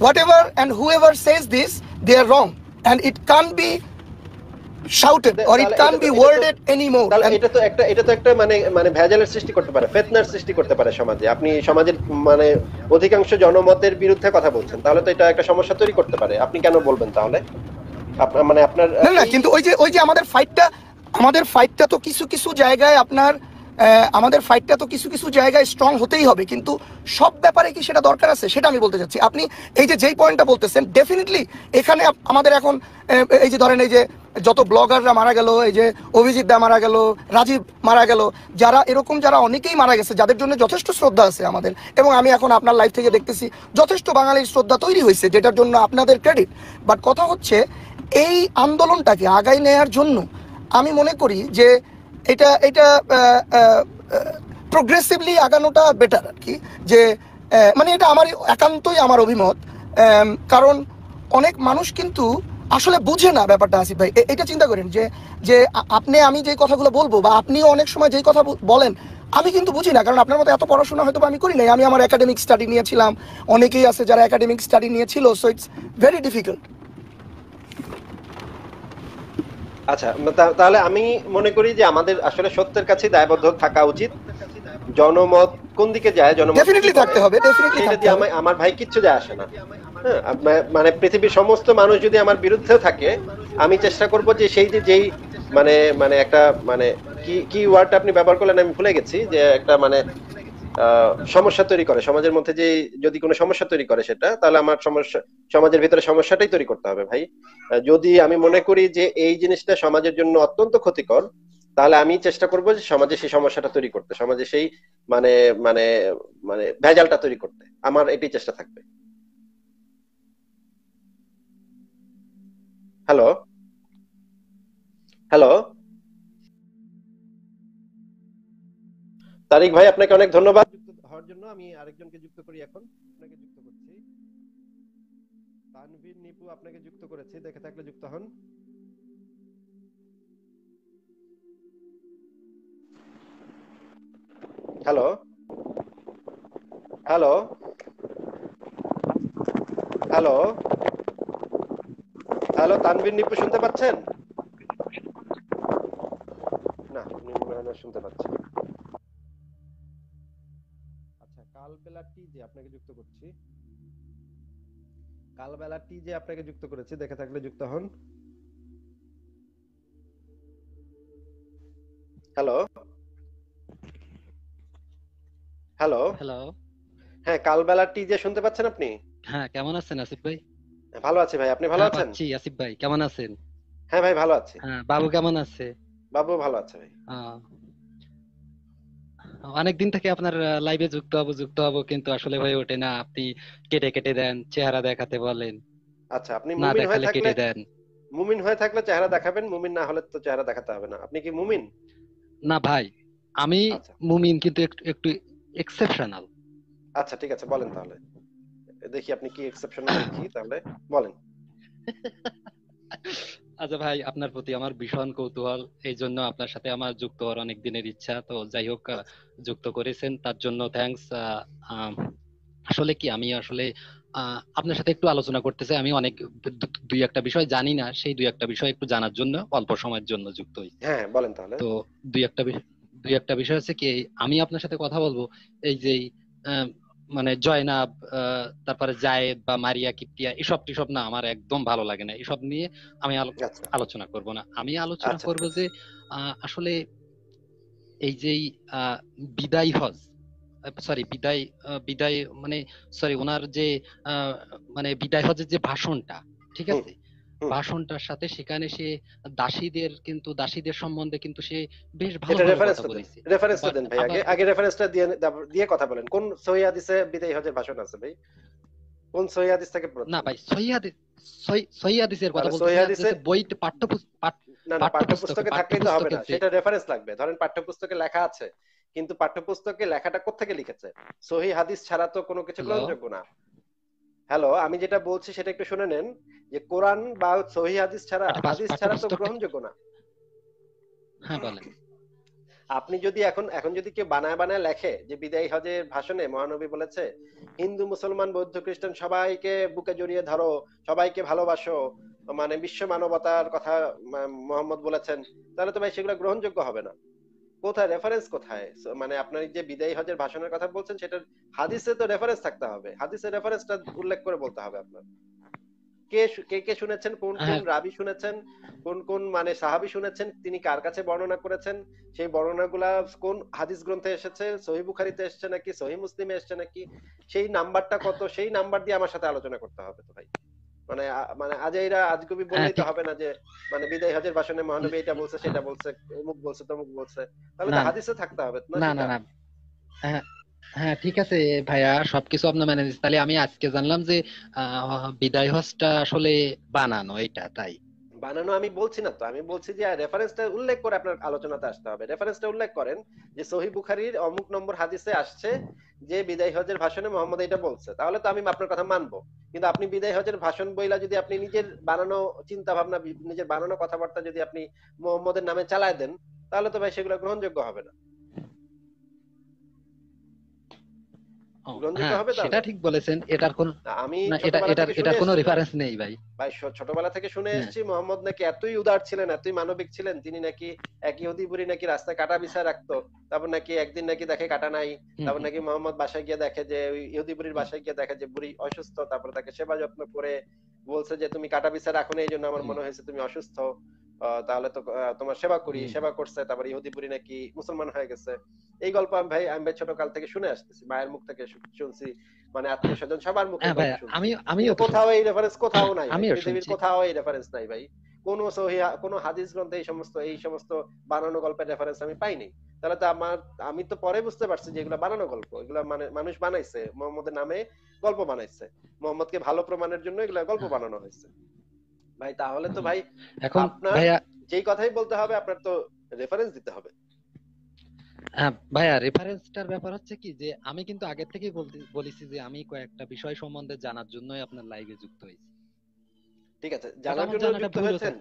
whatever and whoever says this they are wrong and it can't be shouted or it can't be worded anymore এটা তো একটা এটা তো একটা মানে মানে ভেজালের সৃষ্টি করতে পারে ফেতনার সৃষ্টি করতে পারে সমাজে আপনি সমাজের মানে অধিকাংশ জনমতের বিরুদ্ধে কথা বলছেন তাহলে তো এটা একটা সমস্যা তৈরি করতে পারে আপনি কেন বলবেন তাহলে আপনার মানে আপনার না না কিন্তু ওই যে ওই যে আমাদের ফাইটটা আমাদের ফাইটটা তো কিছু কিছু জায়গায় আপনার আমাদের ফাইটটা তো কিছু কিছু জায়গায় স্ট্রং হতেই হবে কিন্তু সব ব্যাপারে কি সেটা দরকার আছে সেটা আমি বলতে চাচ্ছি আপনি এই যে যেই পয়েন্টটা বলতেছেন ডেফিনেটলি এখানে আমাদের এখন এই যে ধরেন এই যে যত ব্লগাররা মারা গেল এই যে অভিজিৎ দা মারা গেল রাজীব মারা গেল যারা এরকম যারা অনেকেই মারা গেছে যাদের জন্য যথেষ্ট শ্রদ্ধা আছে আমাদের এবং আমি এখন আপনার লাইফ থেকে দেখতেছি যথেষ্ট বাঙালির শ্রদ্ধা তৈরি হয়েছে যেটার জন্য আপনাদের ক্রেডিট বাট কথা হচ্ছে এই আন্দোলনটাকে আগায় নেয়ার জন্য আমি মনে করি যে এটা এটা প্রোগ্রেসিভলি আগানোটা বেটার আর কি যে মানে এটা আমার একান্তই আমার অভিমত কারণ অনেক মানুষ কিন্তু আসলে বুঝে না ব্যাপারটা আসিফ ভাই এটা চিন্তা করেন যে যে আপনি আমি যে কথাগুলো বলবো বা আপনিও অনেক সময় যেই কথা বলেন আমি কিন্তু বুঝি না কারণ আপনার মতো এত পড়াশোনা হয়তো আমি করি নাই আমি আমার একাডেমিক স্টাডি নিয়েছিলাম অনেকেই আছে যারা একাডেমিক স্টাডি নিয়েছিল সো ইটস ভেরি ডিফিকাল্ট আচ্ছা তাহলে আমি মনে করি যে আমাদের আসলে সত্যের কাছে দায়বদ্ধ থাকা উচিত জনমত কোন দিকে যায় জনমত থাকতে হবে আমার ভাই কিচ্ছু যায় আসে না হ্যাঁ, মানে পৃথিবীর সমস্ত মানুষ যদি আমার বিরুদ্ধেও থাকে আমি চেষ্টা করব যে সেই যে যেই মানে মানে একটা মানে কি কি ওয়ার্ডটা আপনি ব্যবহার করলেন আমি ভুলে গেছি যে একটা মানে সমস্যা তৈরি করে সমাজের মধ্যে যে যদি কোনো সমস্যা তৈরি করে সেটা তাহলে আমার সমস্যা সমাজের ভিতরে সমস্যাটাই তৈরি করতে হবে ভাই যদি আমি মনে করি যে এই জিনিসটা সমাজের জন্য অত্যন্ত ক্ষতিকর তাহলে আমি চেষ্টা করবো যে সমাজে সেই সমস্যাটা তৈরি করতে সমাজে সেই মানে মানে মানে ভেজালটা তৈরি করতে আমার এটাই চেষ্টা থাকবে হ্যালো হ্যালো তারিক ভাই আপনাকে অনেক ধন্যবাদ যুক্ত হওয়ার জন্য আমি আরেকজনকে যুক্ত করি এখন আপনাকে যুক্ত করছি তানভীর নিপু আপনাকে যুক্ত করেছি দেখে থাকলে যুক্ত হন hello hello hello hello Tanvir Nipu শুনতে পাচ্ছেন না শুনতে পাচ্ছি কালবেলাটি যে আপনাকে যুক্ত করছি কালবেলাটি যে আপনাকে যুক্ত করেছি দেখে থাকলে যুক্ত হন হ্যালো হ্যালো হ্যালো হ্যাঁ কালবেলাটি যে শুনতে পাচ্ছেন আপনি হ্যাঁ কেমন আছেন আসিফ ভাই হ্যাঁ, ভালো আছি ভাই আপনি ভালো হ্যাঁ, আছেন জি আসিফ ভাই কেমন আছেন হ্যাঁ ভাই ভালো আছি হ্যাঁ বাবু কেমন আছে বাবু ভালো আছে ভাই হ্যাঁ অনেকদিন থেকে আপনার লাইভে যুক্ত হবো যুক্ত হবো কিন্তু আসলে হয়ে ওঠে না আপনি কেটে কেটে দেন চেহারা দেখাতে বলেন আচ্ছা আপনি না দেখালে কেটে দেন মুমিন হয়ে থাকলে চেহারা দেখাবেন মুমিন না হলে তো চেহারা দেখাতে হবে না আপনি কি মুমিন না ভাই আমি আচ্ছা। মুমিন কিন্তু একটু এক্সেপশনাল আচ্ছা ঠিক আছে বলেন তাহলে দেখি আপনি কি এক্সেপশনাল কি তাহলে বলেন আচ্ছা ভাই আপনার প্রতি আমার ভীষণ কৌতূহল এই জন্য আপনার সাথে আমার যুক্ত হওয়ার অনেক দিনের ইচ্ছা তো যাই হোক যুক্ত করেছেন তার জন্য থ্যাংকস আসলে কি আমি আসলে আপনার সাথে একটু আলোচনা করতেছে আমি অনেক দুই একটা বিষয় জানি না সেই দুই একটা বিষয় একটু জানার জন্য অল্প সময়ের জন্য যুক্ত হই হ্যাঁ বলেন তাহলে তো দুই একটা দুই একটা বিষয় হচ্ছে কি আমি আপনার সাথে কথা বলবো এই যে মানে জয়নাব তারপরে জায়েদ বা মারিয়া কিপ্তিয়া এসব টিসব না আমার একদম ভালো লাগে না এসব নিয়ে আমি আচ্ছা, আচ্ছা। আলোচনা করব না আমি আলোচনা আচ্ছা, করব যে আসলে এই যে বিদায় হজ সরি বিদায় বিদায় মানে সরি ওনার যে মানে বিদায় হজের যে ভাষণটা ঠিক আছে ভাষণটার সাথে সেখানে সে দাসীদের কিন্তু দাসীদের সম্বন্ধে কিন্তু সে বেশ ভালো রেফারেন্স বলেছে রেফারেন্স দেন ভাই আগে আগে রেফারেন্সটা দিয়ে দিয়ে কথা বলেন কোন সহি হাদিসে বিদায় হজের ভাষণ আছে ভাই কোন সহি হাদিস থেকে না ভাই সহি হাদিস সহি হাদিসের কথা বলতে সহি হাদিসে বই পাঠ্যপুস্তক না না পাঠ্যপুস্তকে থাকলেই তো হবে না সেটা রেফারেন্স লাগবে ধরেন পাঠ্যপুস্তকে লেখা আছে কিন্তু পাঠ্যপুস্তকে লেখাটা কোথা থেকে লিখেছে সহি হাদিস ছাড়া তো কোনো কিছু গ্রহণযোগ্য না হ্যালো আমি যেটা বলছি সেটা একটু শুনে নেন যে কোরআন বা সহি হাদিস ছাড়া হাদিস ছাড়া তো গ্রহণযোগ্য না হ্যাঁ বলেন আপনি যদি এখন এখন যদি কেউ বানায় বানায় লেখে যে বিদায়ী হজের ভাষণে মহানবী বলেছে হিন্দু মুসলমান বৌদ্ধ খ্রিস্টান সবাইকে বুকে জড়িয়ে ধরো সবাইকে ভালোবাসো মানে বিশ্ব মানবতার কথা মোহাম্মদ বলেছেন তাহলে তো ভাই সেগুলো গ্রহণযোগ্য হবে না কোথায় রেফারেন্স কোথায় মানে আপনার যে বিদায়ী হজের ভাষণের কথা বলছেন সেটার হাদিসে তো রেফারেন্স থাকতে হবে হাদিসের রেফারেন্সটা উল্লেখ করে বলতে হবে আপনার কে কে কে শুনেছেন কোন কোন হ্যাঁ। রাবি শুনেছেন কোন কোন মানে সাহাবি শুনেছেন তিনি কার কাছে বর্ণনা করেছেন সেই বর্ণনাগুলা কোন হাদিস গ্রন্থে এসেছে সহি বুখারিতে এসেছে নাকি সহি মুসলিমে এসেছে নাকি সেই নাম্বারটা কত সেই নাম্বার দিয়ে আমার সাথে আলোচনা করতে হবে তো ভাই মানে মানে আজাইরা আজগুবি হ্যাঁ, বললেই তো হবে না যে মানে বিদায় হজের ভাষণে মহানবী এটা বলছে সেটা বলছে অমুক বলছে তমুক বলছে তাহলে তো হাদিসে থাকতে হবে না না না হ্যাঁ, হ্যাঁ ঠিক আছে ভাইয়া সবকিছু আপনার ম্যানেজ তাহলে আমি আজকে জানলাম যে বিদায় হজটা আসলে বানানো এটা তাই বানানো আমি বলছি না তো আমি বলছি যে রেফারেন্সটা উল্লেখ করে আপনার আলোচনাতে আসতে হবে রেফারেন্সটা উল্লেখ করেন যে সহি বুখারির অমুক নম্বর হাদিসে আসছে যে বিদায় হজের ভাষণে মোহাম্মদ এটা বলছে তাহলে তো আমি আপনার কথা মানবো কিন্তু আপনি বিদায় হজের ভাষণ বইলা যদি আপনি নিজের বানানো চিন্তা ভাবনা নিজের বানানো কথাবার্তা যদি আপনি মোহাম্মদের নামে চালায় দেন তাহলে তো ভাই সেগুলো গ্রহণযোগ্য হবে না হ্যাঁ, সেটা ঠিক বলেছেন এটার কোন আমি এটা কোনো রেফারেন্স নেই ভাই ভাই ছোটবেলা থেকে শুনে হ্যাঁ। এসেছি মোহাম্মদ নাকি এতই উদার ছিলেন এতই মানবিক ছিলেন তিনি নাকি এক ইহুদি বুড়ি নাকি রাস্তায় কাটা বিছা রাখতো তারপর নাকি একদিন নাকি দেখে কাটা নাই তারপর নাকি মোহাম্মদ বাসায় গিয়ে দেখে যে ইহুদি বুড়ির বাসায় গিয়ে দেখে যে বুড়ি অসুস্থ তারপর তাকে সেবা যত্ন করে বলছে যে তুমি কাটা বিছা রাখো না এই জন্য আমার মনে হয়েছে তুমি অসুস্থ তাহলে তো তোমার সেবা করি সেবা করছে তারপর ইহুদিপুরি নাকি মুসলমান হয়ে গেছে এই গল্প আমি ভাই আমি ছোট কাল থেকে শুনে আসতেছি মায়ের মুখ থেকে শুনছি মানে আত্মীয় স্বজন সবার মুখে হ্যাঁ আমি আমি কোথাও এই রেফারেন্স কোথাও নাই পৃথিবীর কোথাও এই রেফারেন্স নাই ভাই কোন কোন হাদিস গ্রন্থে এই সমস্ত এই সমস্ত বানানো গল্পের রেফারেন্স আমি পাইনি তাহলে তো আমার আমি তো পরে বুঝতে পারছি যে এগুলো বানানো গল্প এগুলো মানে মানুষ বানাইছে মোহাম্মদের নামে গল্প বানাইছে মোহাম্মদকে ভালো প্রমাণের জন্য এগুলা গল্প হ্যাঁ। বানানো হয়েছে ভাই তাহলে তো ভাই এখন ভাইয়া যেই কথাই বলতে হবে আপনার তো রেফারেন্স দিতে হবে হ্যাঁ ভাইয়া রেফারেন্সটার ব্যাপার হচ্ছে কি যে আমি কিন্তু আগে থেকেই বলেছি যে আমি কয়েকটা বিষয় সম্বন্ধে জানার জন্যই আপনার লাইভে যুক্ত হয়েছি ঠিক আছে জানার জন্য যুক্ত হয়েছেন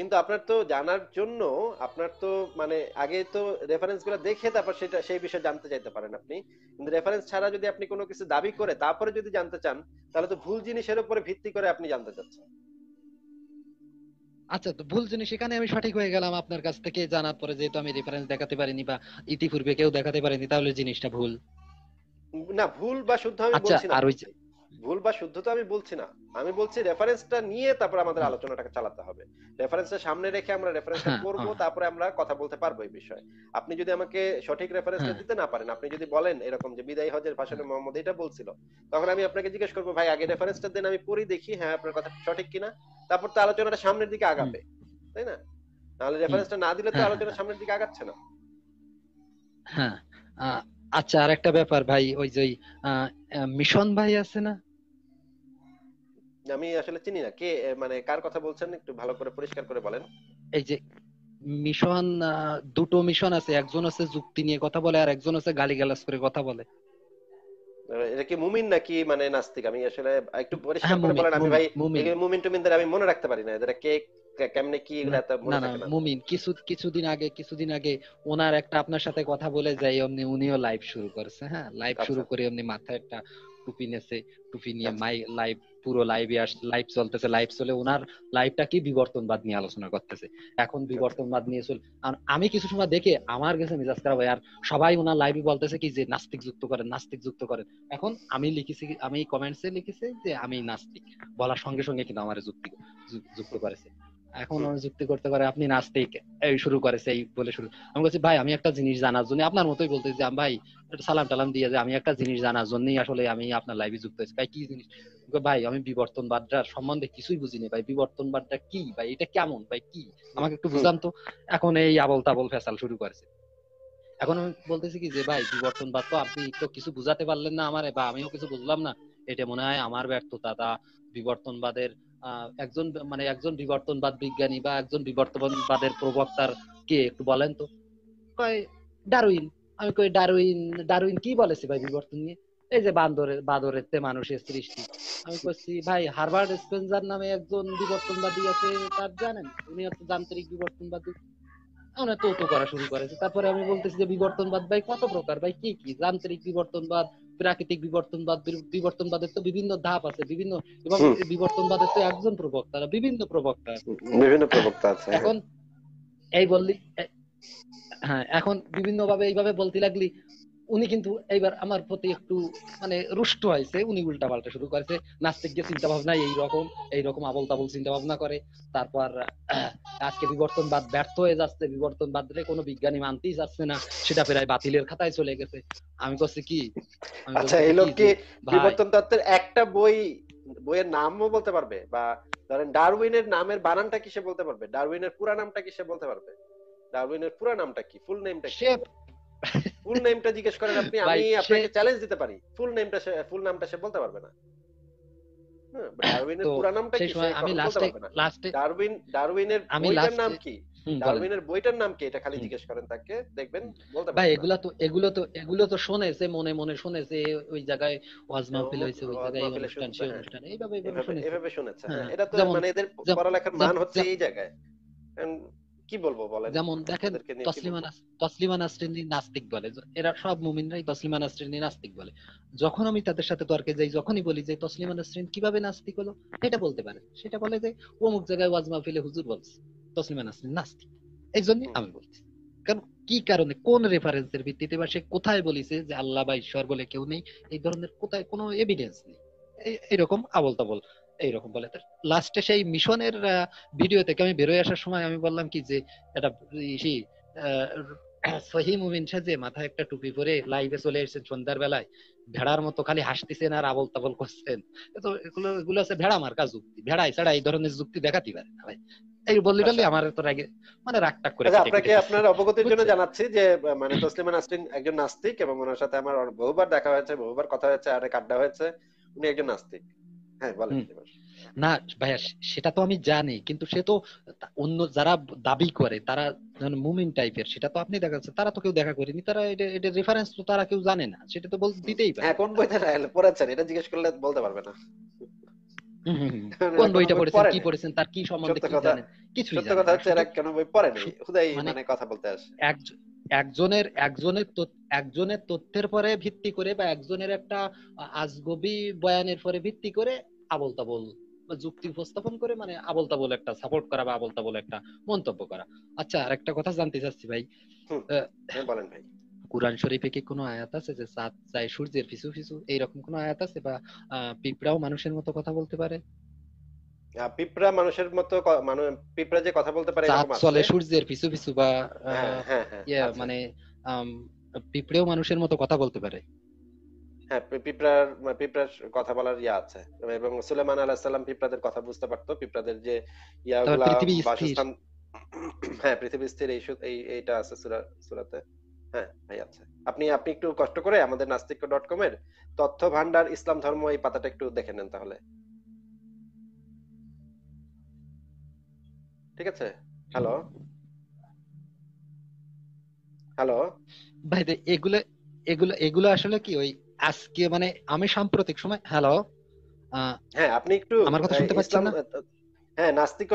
কিন্তু আপনার তো জানার জন্য আপনার তো মানে আগে তো রেফারেন্স গুলো দেখে তারপর সেটা সেই বিষয়ে জানতে চাইতে পারেন আপনি কিন্তু রেফারেন্স ছাড়া যদি আপনি কোনো কিছু দাবি করে তারপরে যদি জানতে চান তাহলে তো ভুল জিনিসের উপরে ভিত্তি করে আপনি জানতে চাচ্ছেন আচ্ছা তো ভুল জিনিস এখানে আমি সঠিক হয়ে গেলাম আপনার কাছ থেকে জানার পরে যেহেতু আমি রেফারেন্স দেখাতে পারিনি বা ইতিপূর্বে কেউ দেখাতে পারেনি তাহলে জিনিসটা ভুল না ভুল বা শুদ্ধ আমি আচ্ছা, বলছি না আর ওই ভুল বা শুদ্ধ তো আমি বলছি না আমি বলছি রেফারেন্সটা নিয়ে তারপর আমাদের আলোচনাটাকে চালাতে হবে রেফারেন্সটা সামনে রেখে আমরা রেফারেন্স হ্যাঁ, করব হ্যাঁ। তারপরে আমরা কথা বলতে পারবো এই বিষয়ে আপনি যদি আমাকে সঠিক রেফারেন্সটা হ্যাঁ। দিতে না পারেন আপনি যদি বলেন এরকম যে বিদায় হজের ভাষণে মোহাম্মদ এটা বলছিল তখন আমি আপনাকে জিজ্ঞেস করবো ভাই আগে রেফারেন্সটা দেন আমি পড়ি দেখি হ্যাঁ আপনার কথা সঠিক কিনা তারপর তো আলোচনাটা সামনের দিকে আগাবে তাই না নাহলে রেফারেন্সটা না দিলে তো আলোচনা সামনের দিকে আগাচ্ছে না হ্যাঁ আচ্ছা আর একটা ব্যাপার ভাই ওই যে মিশন ভাই আছে না আমি আসলে চিনি না কে মানে কার কথা বলছেন একটু ভালো করে পরিষ্কার করে বলেন এই যে মিশন দুটো মিশন আছে একজন আছে যুক্তি নিয়ে কথা বলে আর একজন আছে গালি গালাস করে কথা বলে এটা কি মুমিন নাকি মানে নাস্তিক আমি আসলে একটু হ্যাঁ, পরিষ্কার করে বলেন আমি ভাই মুমিন টুমিনদের আমি মনে রাখতে পারি না এদের কে কেমনে কি না না মুমিন কিছু কিছুদিন আগে কিছুদিন আগে ওনার একটা আপনার সাথে কথা বলে যাই অমনি উনিও লাইভ শুরু করছে হ্যাঁ লাইভ আচ্ছা। শুরু করে অমনি মাথায় একটা টুপি নেছে টুপি নিয়ে আচ্ছা। মাই লাইভ পুরো লাইভে আস লাইভ চলতেছে লাইভ চলে ওনার লাইভটা কি বিবর্তনবাদ নিয়ে আলোচনা করতেছে এখন আচ্ছা। বিবর্তনবাদ নিয়ে চল আমি কিছু সময় দেখে আমার কাছে মিজাজ খারাপ হয় আর সবাই ওনার লাইভে বলতেছে কি যে নাস্তিক যুক্ত করেন নাস্তিক যুক্ত করেন এখন আমি লিখেছি আমি কমেন্টসে লিখেছি যে আমি নাস্তিক বলার সঙ্গে সঙ্গে কিন্তু আমার যুক্তি যুক্ত করেছে এখন যুক্তি করতে পারে আপনি নাচতেই শুরু করেছে এই বলে শুরু আমি বলছি ভাই আমি একটা জিনিস জানার জন্য আপনার মতোই বলতেছি ভাই একটা সালাম টালাম দিয়ে যে আমি একটা জিনিস জানার জন্যই আসলে আমি আপনার লাইভে যুক্ত হয়েছি ভাই কি জিনিস ভাই আমি বিবর্তন বিবর্তনবাদটার সম্বন্ধে কিছুই বুঝিনি ভাই বিবর্তন বিবর্তনবাদটা কি ভাই এটা কেমন ভাই কি আমাকে একটু বুঝান তো এখন এই আবল তাবল ফেসাল শুরু করেছে এখন আমি বলতেছি কি যে ভাই বিবর্তনবাদ তো আপনি তো কিছু বুঝাতে পারলেন না আমারে বা আমিও কিছু বুঝলাম না এটা মনে হয় আমার ব্যর্থতা তা বিবর্তনবাদের একজন মানে একজন বিবর্তনবাদ বিজ্ঞানী বা একজন বিবর্তনবাদের প্রবক্তার কে একটু বলেন তো কয় ডারউইন আমি কই ডারুইন ডারুইন কি বলেছে ভাই বিবর্তন নিয়ে এই যে বান্দরের বাদরের তে মানুষের সৃষ্টি আমি কইছি ভাই হার্বার্ড স্পেন্সার নামে একজন বিবর্তনবাদী আছে তার জানেন উনি হচ্ছে যান্ত্রিক বিবর্তনবাদী আমরা তো তো করা শুরু করেছে তারপরে আমি বলতেছি যে বিবর্তনবাদ ভাই কত প্রকার ভাই কি কি যান্ত্রিক বিবর্তনবাদ প্রাকৃতিক বিবর্তনবাদ বিবর্তনবাদের তো বিভিন্ন ধাপ আছে বিভিন্ন এবং বিবর্তনবাদের তো একজন প্রবক্তা বিভিন্ন প্রবক্তা বিভিন্ন প্রবক্তা আছে হ্যাঁ। এখন এই বললি হ্যাঁ এখন বিভিন্ন ভাবে এইভাবে বলতে লাগলি উনি কিন্তু এইবার আমার প্রতি একটু মানে রুষ্ট হয়েছে উনি উল্টা পাল্টা শুরু করেছে নাস্তিক যে চিন্তা ভাবনা এইরকম এইরকম আবল তাবল চিন্তা ভাবনা করে তারপর আজকে বিবর্তনবাদ ব্যর্থ হয়ে যাচ্ছে বিবর্তনবাদ রে কোনো বিজ্ঞানী মানতেই যাচ্ছে না সেটা প্রায় বাতিলের খাতায় চলে গেছে আমি করছি কি আচ্ছা এই লোক কি বিবর্তন একটা বই বইয়ের নামও বলতে পারবে বা ধরেন ডারউইনের নামের বানানটা কি সে বলতে পারবে ডারউইনের পুরা নামটা কি সে বলতে পারবে ডারউইনের পুরা নামটা কি ফুল নেমটা কি ফুল নেমটা জিজ্ঞেস করেন আপনি আমি আপনাকে চ্যালেঞ্জ দিতে পারি ফুল নেমটা ফুল নামটা সে বলতে পারবে না ডারউইনের হ্যাঁ, ডারউইনের বইটার নাম কি এটা খালি জিজ্ঞেস করেন তাকে দেখবেন বলতে তো এগুলো তো এগুলো তো মনে মনে শুনেছে ওই জায়গায় হ্যাঁ, হ্যাঁ। শুনেছে এটা তো মানে এদের পড়ালেখার মান হচ্ছে এই জায়গায় কি বলবো বলেন যেমন দেখেন তসলিমা তসলিমা নাসরিনী নাস্তিক বলে এরা সব মুমিনরাই তসলিমা নাসরিনী নাস্তিক বলে যখন আমি তাদের সাথে তর্কে যাই যখনই বলি যে তসলিমা নাসরিন কিভাবে নাস্তিক হলো সেটা বলতে পারে সেটা বলে যে অমুক জায়গায় ওয়াজ মাহফিলে হুজুর বলছে তসলিমা নাসরিন নাস্তিক এই জন্যই আমি বলছি কারণ কি কারণে কোন রেফারেন্সের ভিত্তিতে বা সে কোথায় বলিছে যে আল্লাহ বা ঈশ্বর বলে কেউ নেই এই ধরনের কোথায় কোনো এভিডেন্স নেই এরকম আবল তাবল এইরকম বলে লাস্টে সেই মিশনের ভিডিও থেকে আমি বেরোয় আসার সময় আমি বললাম কি যে এটা সেই সহি মুমিন মাথায় একটা টুপি পরে লাইভে চলে এসেছেন সন্ধ্যার বেলায় ভেড়ার মতো খালি হাসতেছেন আর আবল তাবল করছেন তো এগুলো এগুলো আছে ভেড়া মার্কা যুক্তি ভেড়াই ছাড়া এই ধরনের যুক্তি দেখাতে পারে না ভাই এই বললি আচ্ছা। আমার তো রাগে মানে রাগটাক করে আচ্ছা, আপনাকে আপনার অবগতির জন্য জানাচ্ছি যে মানে একজন নাস্তিক এবং ওনার সাথে আমার বহুবার দেখা হয়েছে বহুবার কথা হয়েছে আর আড্ডা হয়েছে উনি একজন নাস্তিক হ্যাঁ, না ভাইয়া সেটা তো আমি জানি কিন্তু সে তো অন্য যারা দাবি করে তারা মুমিন টাইপের সেটা তো আপনি দেখাচ্ছেন তারা তো কেউ দেখা করেনি তারা এটা এটা রেফারেন্স তো তারা কেউ জানে না সেটা তো বলতে দিতেই পারে হ্যাঁ, কোন পড়েছেন এটা জিজ্ঞেস করলে বলতে পারবে না মানে কোন বইটা পড়েছেন কি পড়েছেন তার কি সম্বন্ধে কি জানেন সত্য কথা হচ্ছে এরা কেন বই মানে, মানে কথা বলতে আসে একজন একজনের একজনের একজনের তথ্যের পরে ভিত্তি করে বা একজনের একটা আজগবি বয়ানের পরে ভিত্তি করে আবল তাবল যুক্তি উপস্থাপন করে মানে আবল তাবল একটা সাপোর্ট করা বা আবল তাবল একটা মন্তব্য করা আচ্ছা আর একটা কথা জানতে চাচ্ছি ভাই হ্যাঁ, বলেন ভাই কোরআন শরীফে কি কোনো আয়াত আছে যে সাত যায় সূর্যের পিছু পিছু এইরকম কোনো আয়াত আছে বা পিঁপড়াও মানুষের মতো কথা বলতে পারে পিঁপড়া মানুষের মতো পিঁপড়া যে কথা বলতে পারে চাঁদ চলে সূর্যের পিছু পিছু বা হ্যাঁ, হ্যাঁ, মানে পিঁপড়েও মানুষের মতো কথা বলতে পারে হ্যাঁ পিঁপড়ার মানে পিঁপড়ার কথা বলার ইয়া আছে এবং সুলেমান পিঁপড়াদের কথা বুঝতে পারতো পিঁপড়াদের যে ইয়াগুলা বাসস্থান হ্যাঁ পৃথিবী স্থির এই এই এইটা আছে সুরা সুরাতে হ্যাঁ আছে আপনি আপনি একটু কষ্ট করে আমাদের নাস্তিক ডট কম এর তথ্য ভান্ডার ইসলাম ধর্ম এই পাতাটা একটু দেখে নেন তাহলে ঠিক আছে হ্যালো হ্যালো ভাই এগুলো এগুলো এগুলো আসলে কি ওই আজকে মানে আমি সাম্প্রতিক সময় হ্যালো হ্যাঁ আপনি একটু আমার কথা শুনতে পাচ্ছেন না হ্যাঁ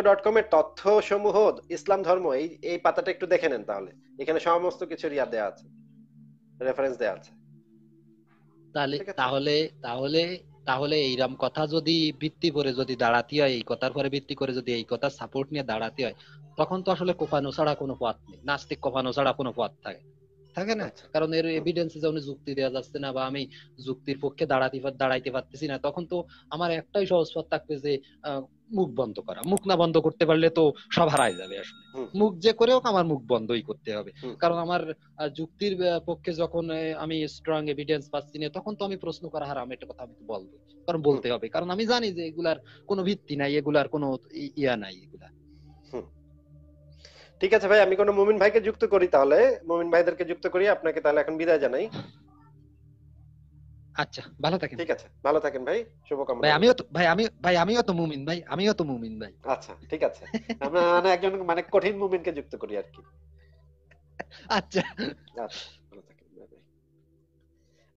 ডট কম এর তথ্য সমূহ ইসলাম ধর্ম এই এই পাতাটা একটু দেখে নেন তাহলে এখানে সমস্ত কিছু রিয়া আছে রেফারেন্স আছে তাহলে তাহলে তাহলে তাহলে এইরকম কথা যদি ভিত্তি করে যদি দাঁড়াতে হয় এই কথার পরে ভিত্তি করে যদি এই কথার সাপোর্ট নিয়ে দাঁড়াতে হয় তখন তো আসলে কোফানো ছাড়া কোনো পথ নেই নাস্তিক কোফানো ছাড়া কোনো পথ থাকে থাকে না কারণ এর এভিডেন্স যখন যুক্তি দেওয়া যাচ্ছে না বা আমি যুক্তির পক্ষে দাঁড়াতে দাঁড়াইতে পারতেছি না তখন তো আমার একটাই সহজ পথ থাকবে যে মুখ বন্ধ করা মুখ না বন্ধ করতে পারলে তো সব হারাই যাবে আসলে মুখ যে করে হোক আমার মুখ বন্ধই করতে হবে কারণ আমার যুক্তির পক্ষে যখন আমি স্ট্রং এভিডেন্স পাচ্ছি না তখন তো আমি প্রশ্ন করা হারাম একটা কথা আমি বলবো কারণ বলতে হবে কারণ আমি জানি যে এগুলার কোনো ভিত্তি নাই এগুলার কোনো ইয়া নাই এগুলা ঠিক আছে ভাই আমি কোন মুমিন ভাইকে যুক্ত করি তাহলে মুমিন ভাইদেরকে যুক্ত করি আপনাকে তাহলে এখন বিদায় জানাই আচ্ছা ভালো থাকেন ঠিক আছে ভালো থাকেন ভাই শুভকামনা ভাই আমিও তো ভাই আমি ভাই আমিও তো মুমিন ভাই আমিও তো মুমিন ভাই আচ্ছা ঠিক আছে আমরা মানে একজন মানে কঠিন মুমিনকে যুক্ত করি আর কি আচ্ছা আচ্ছা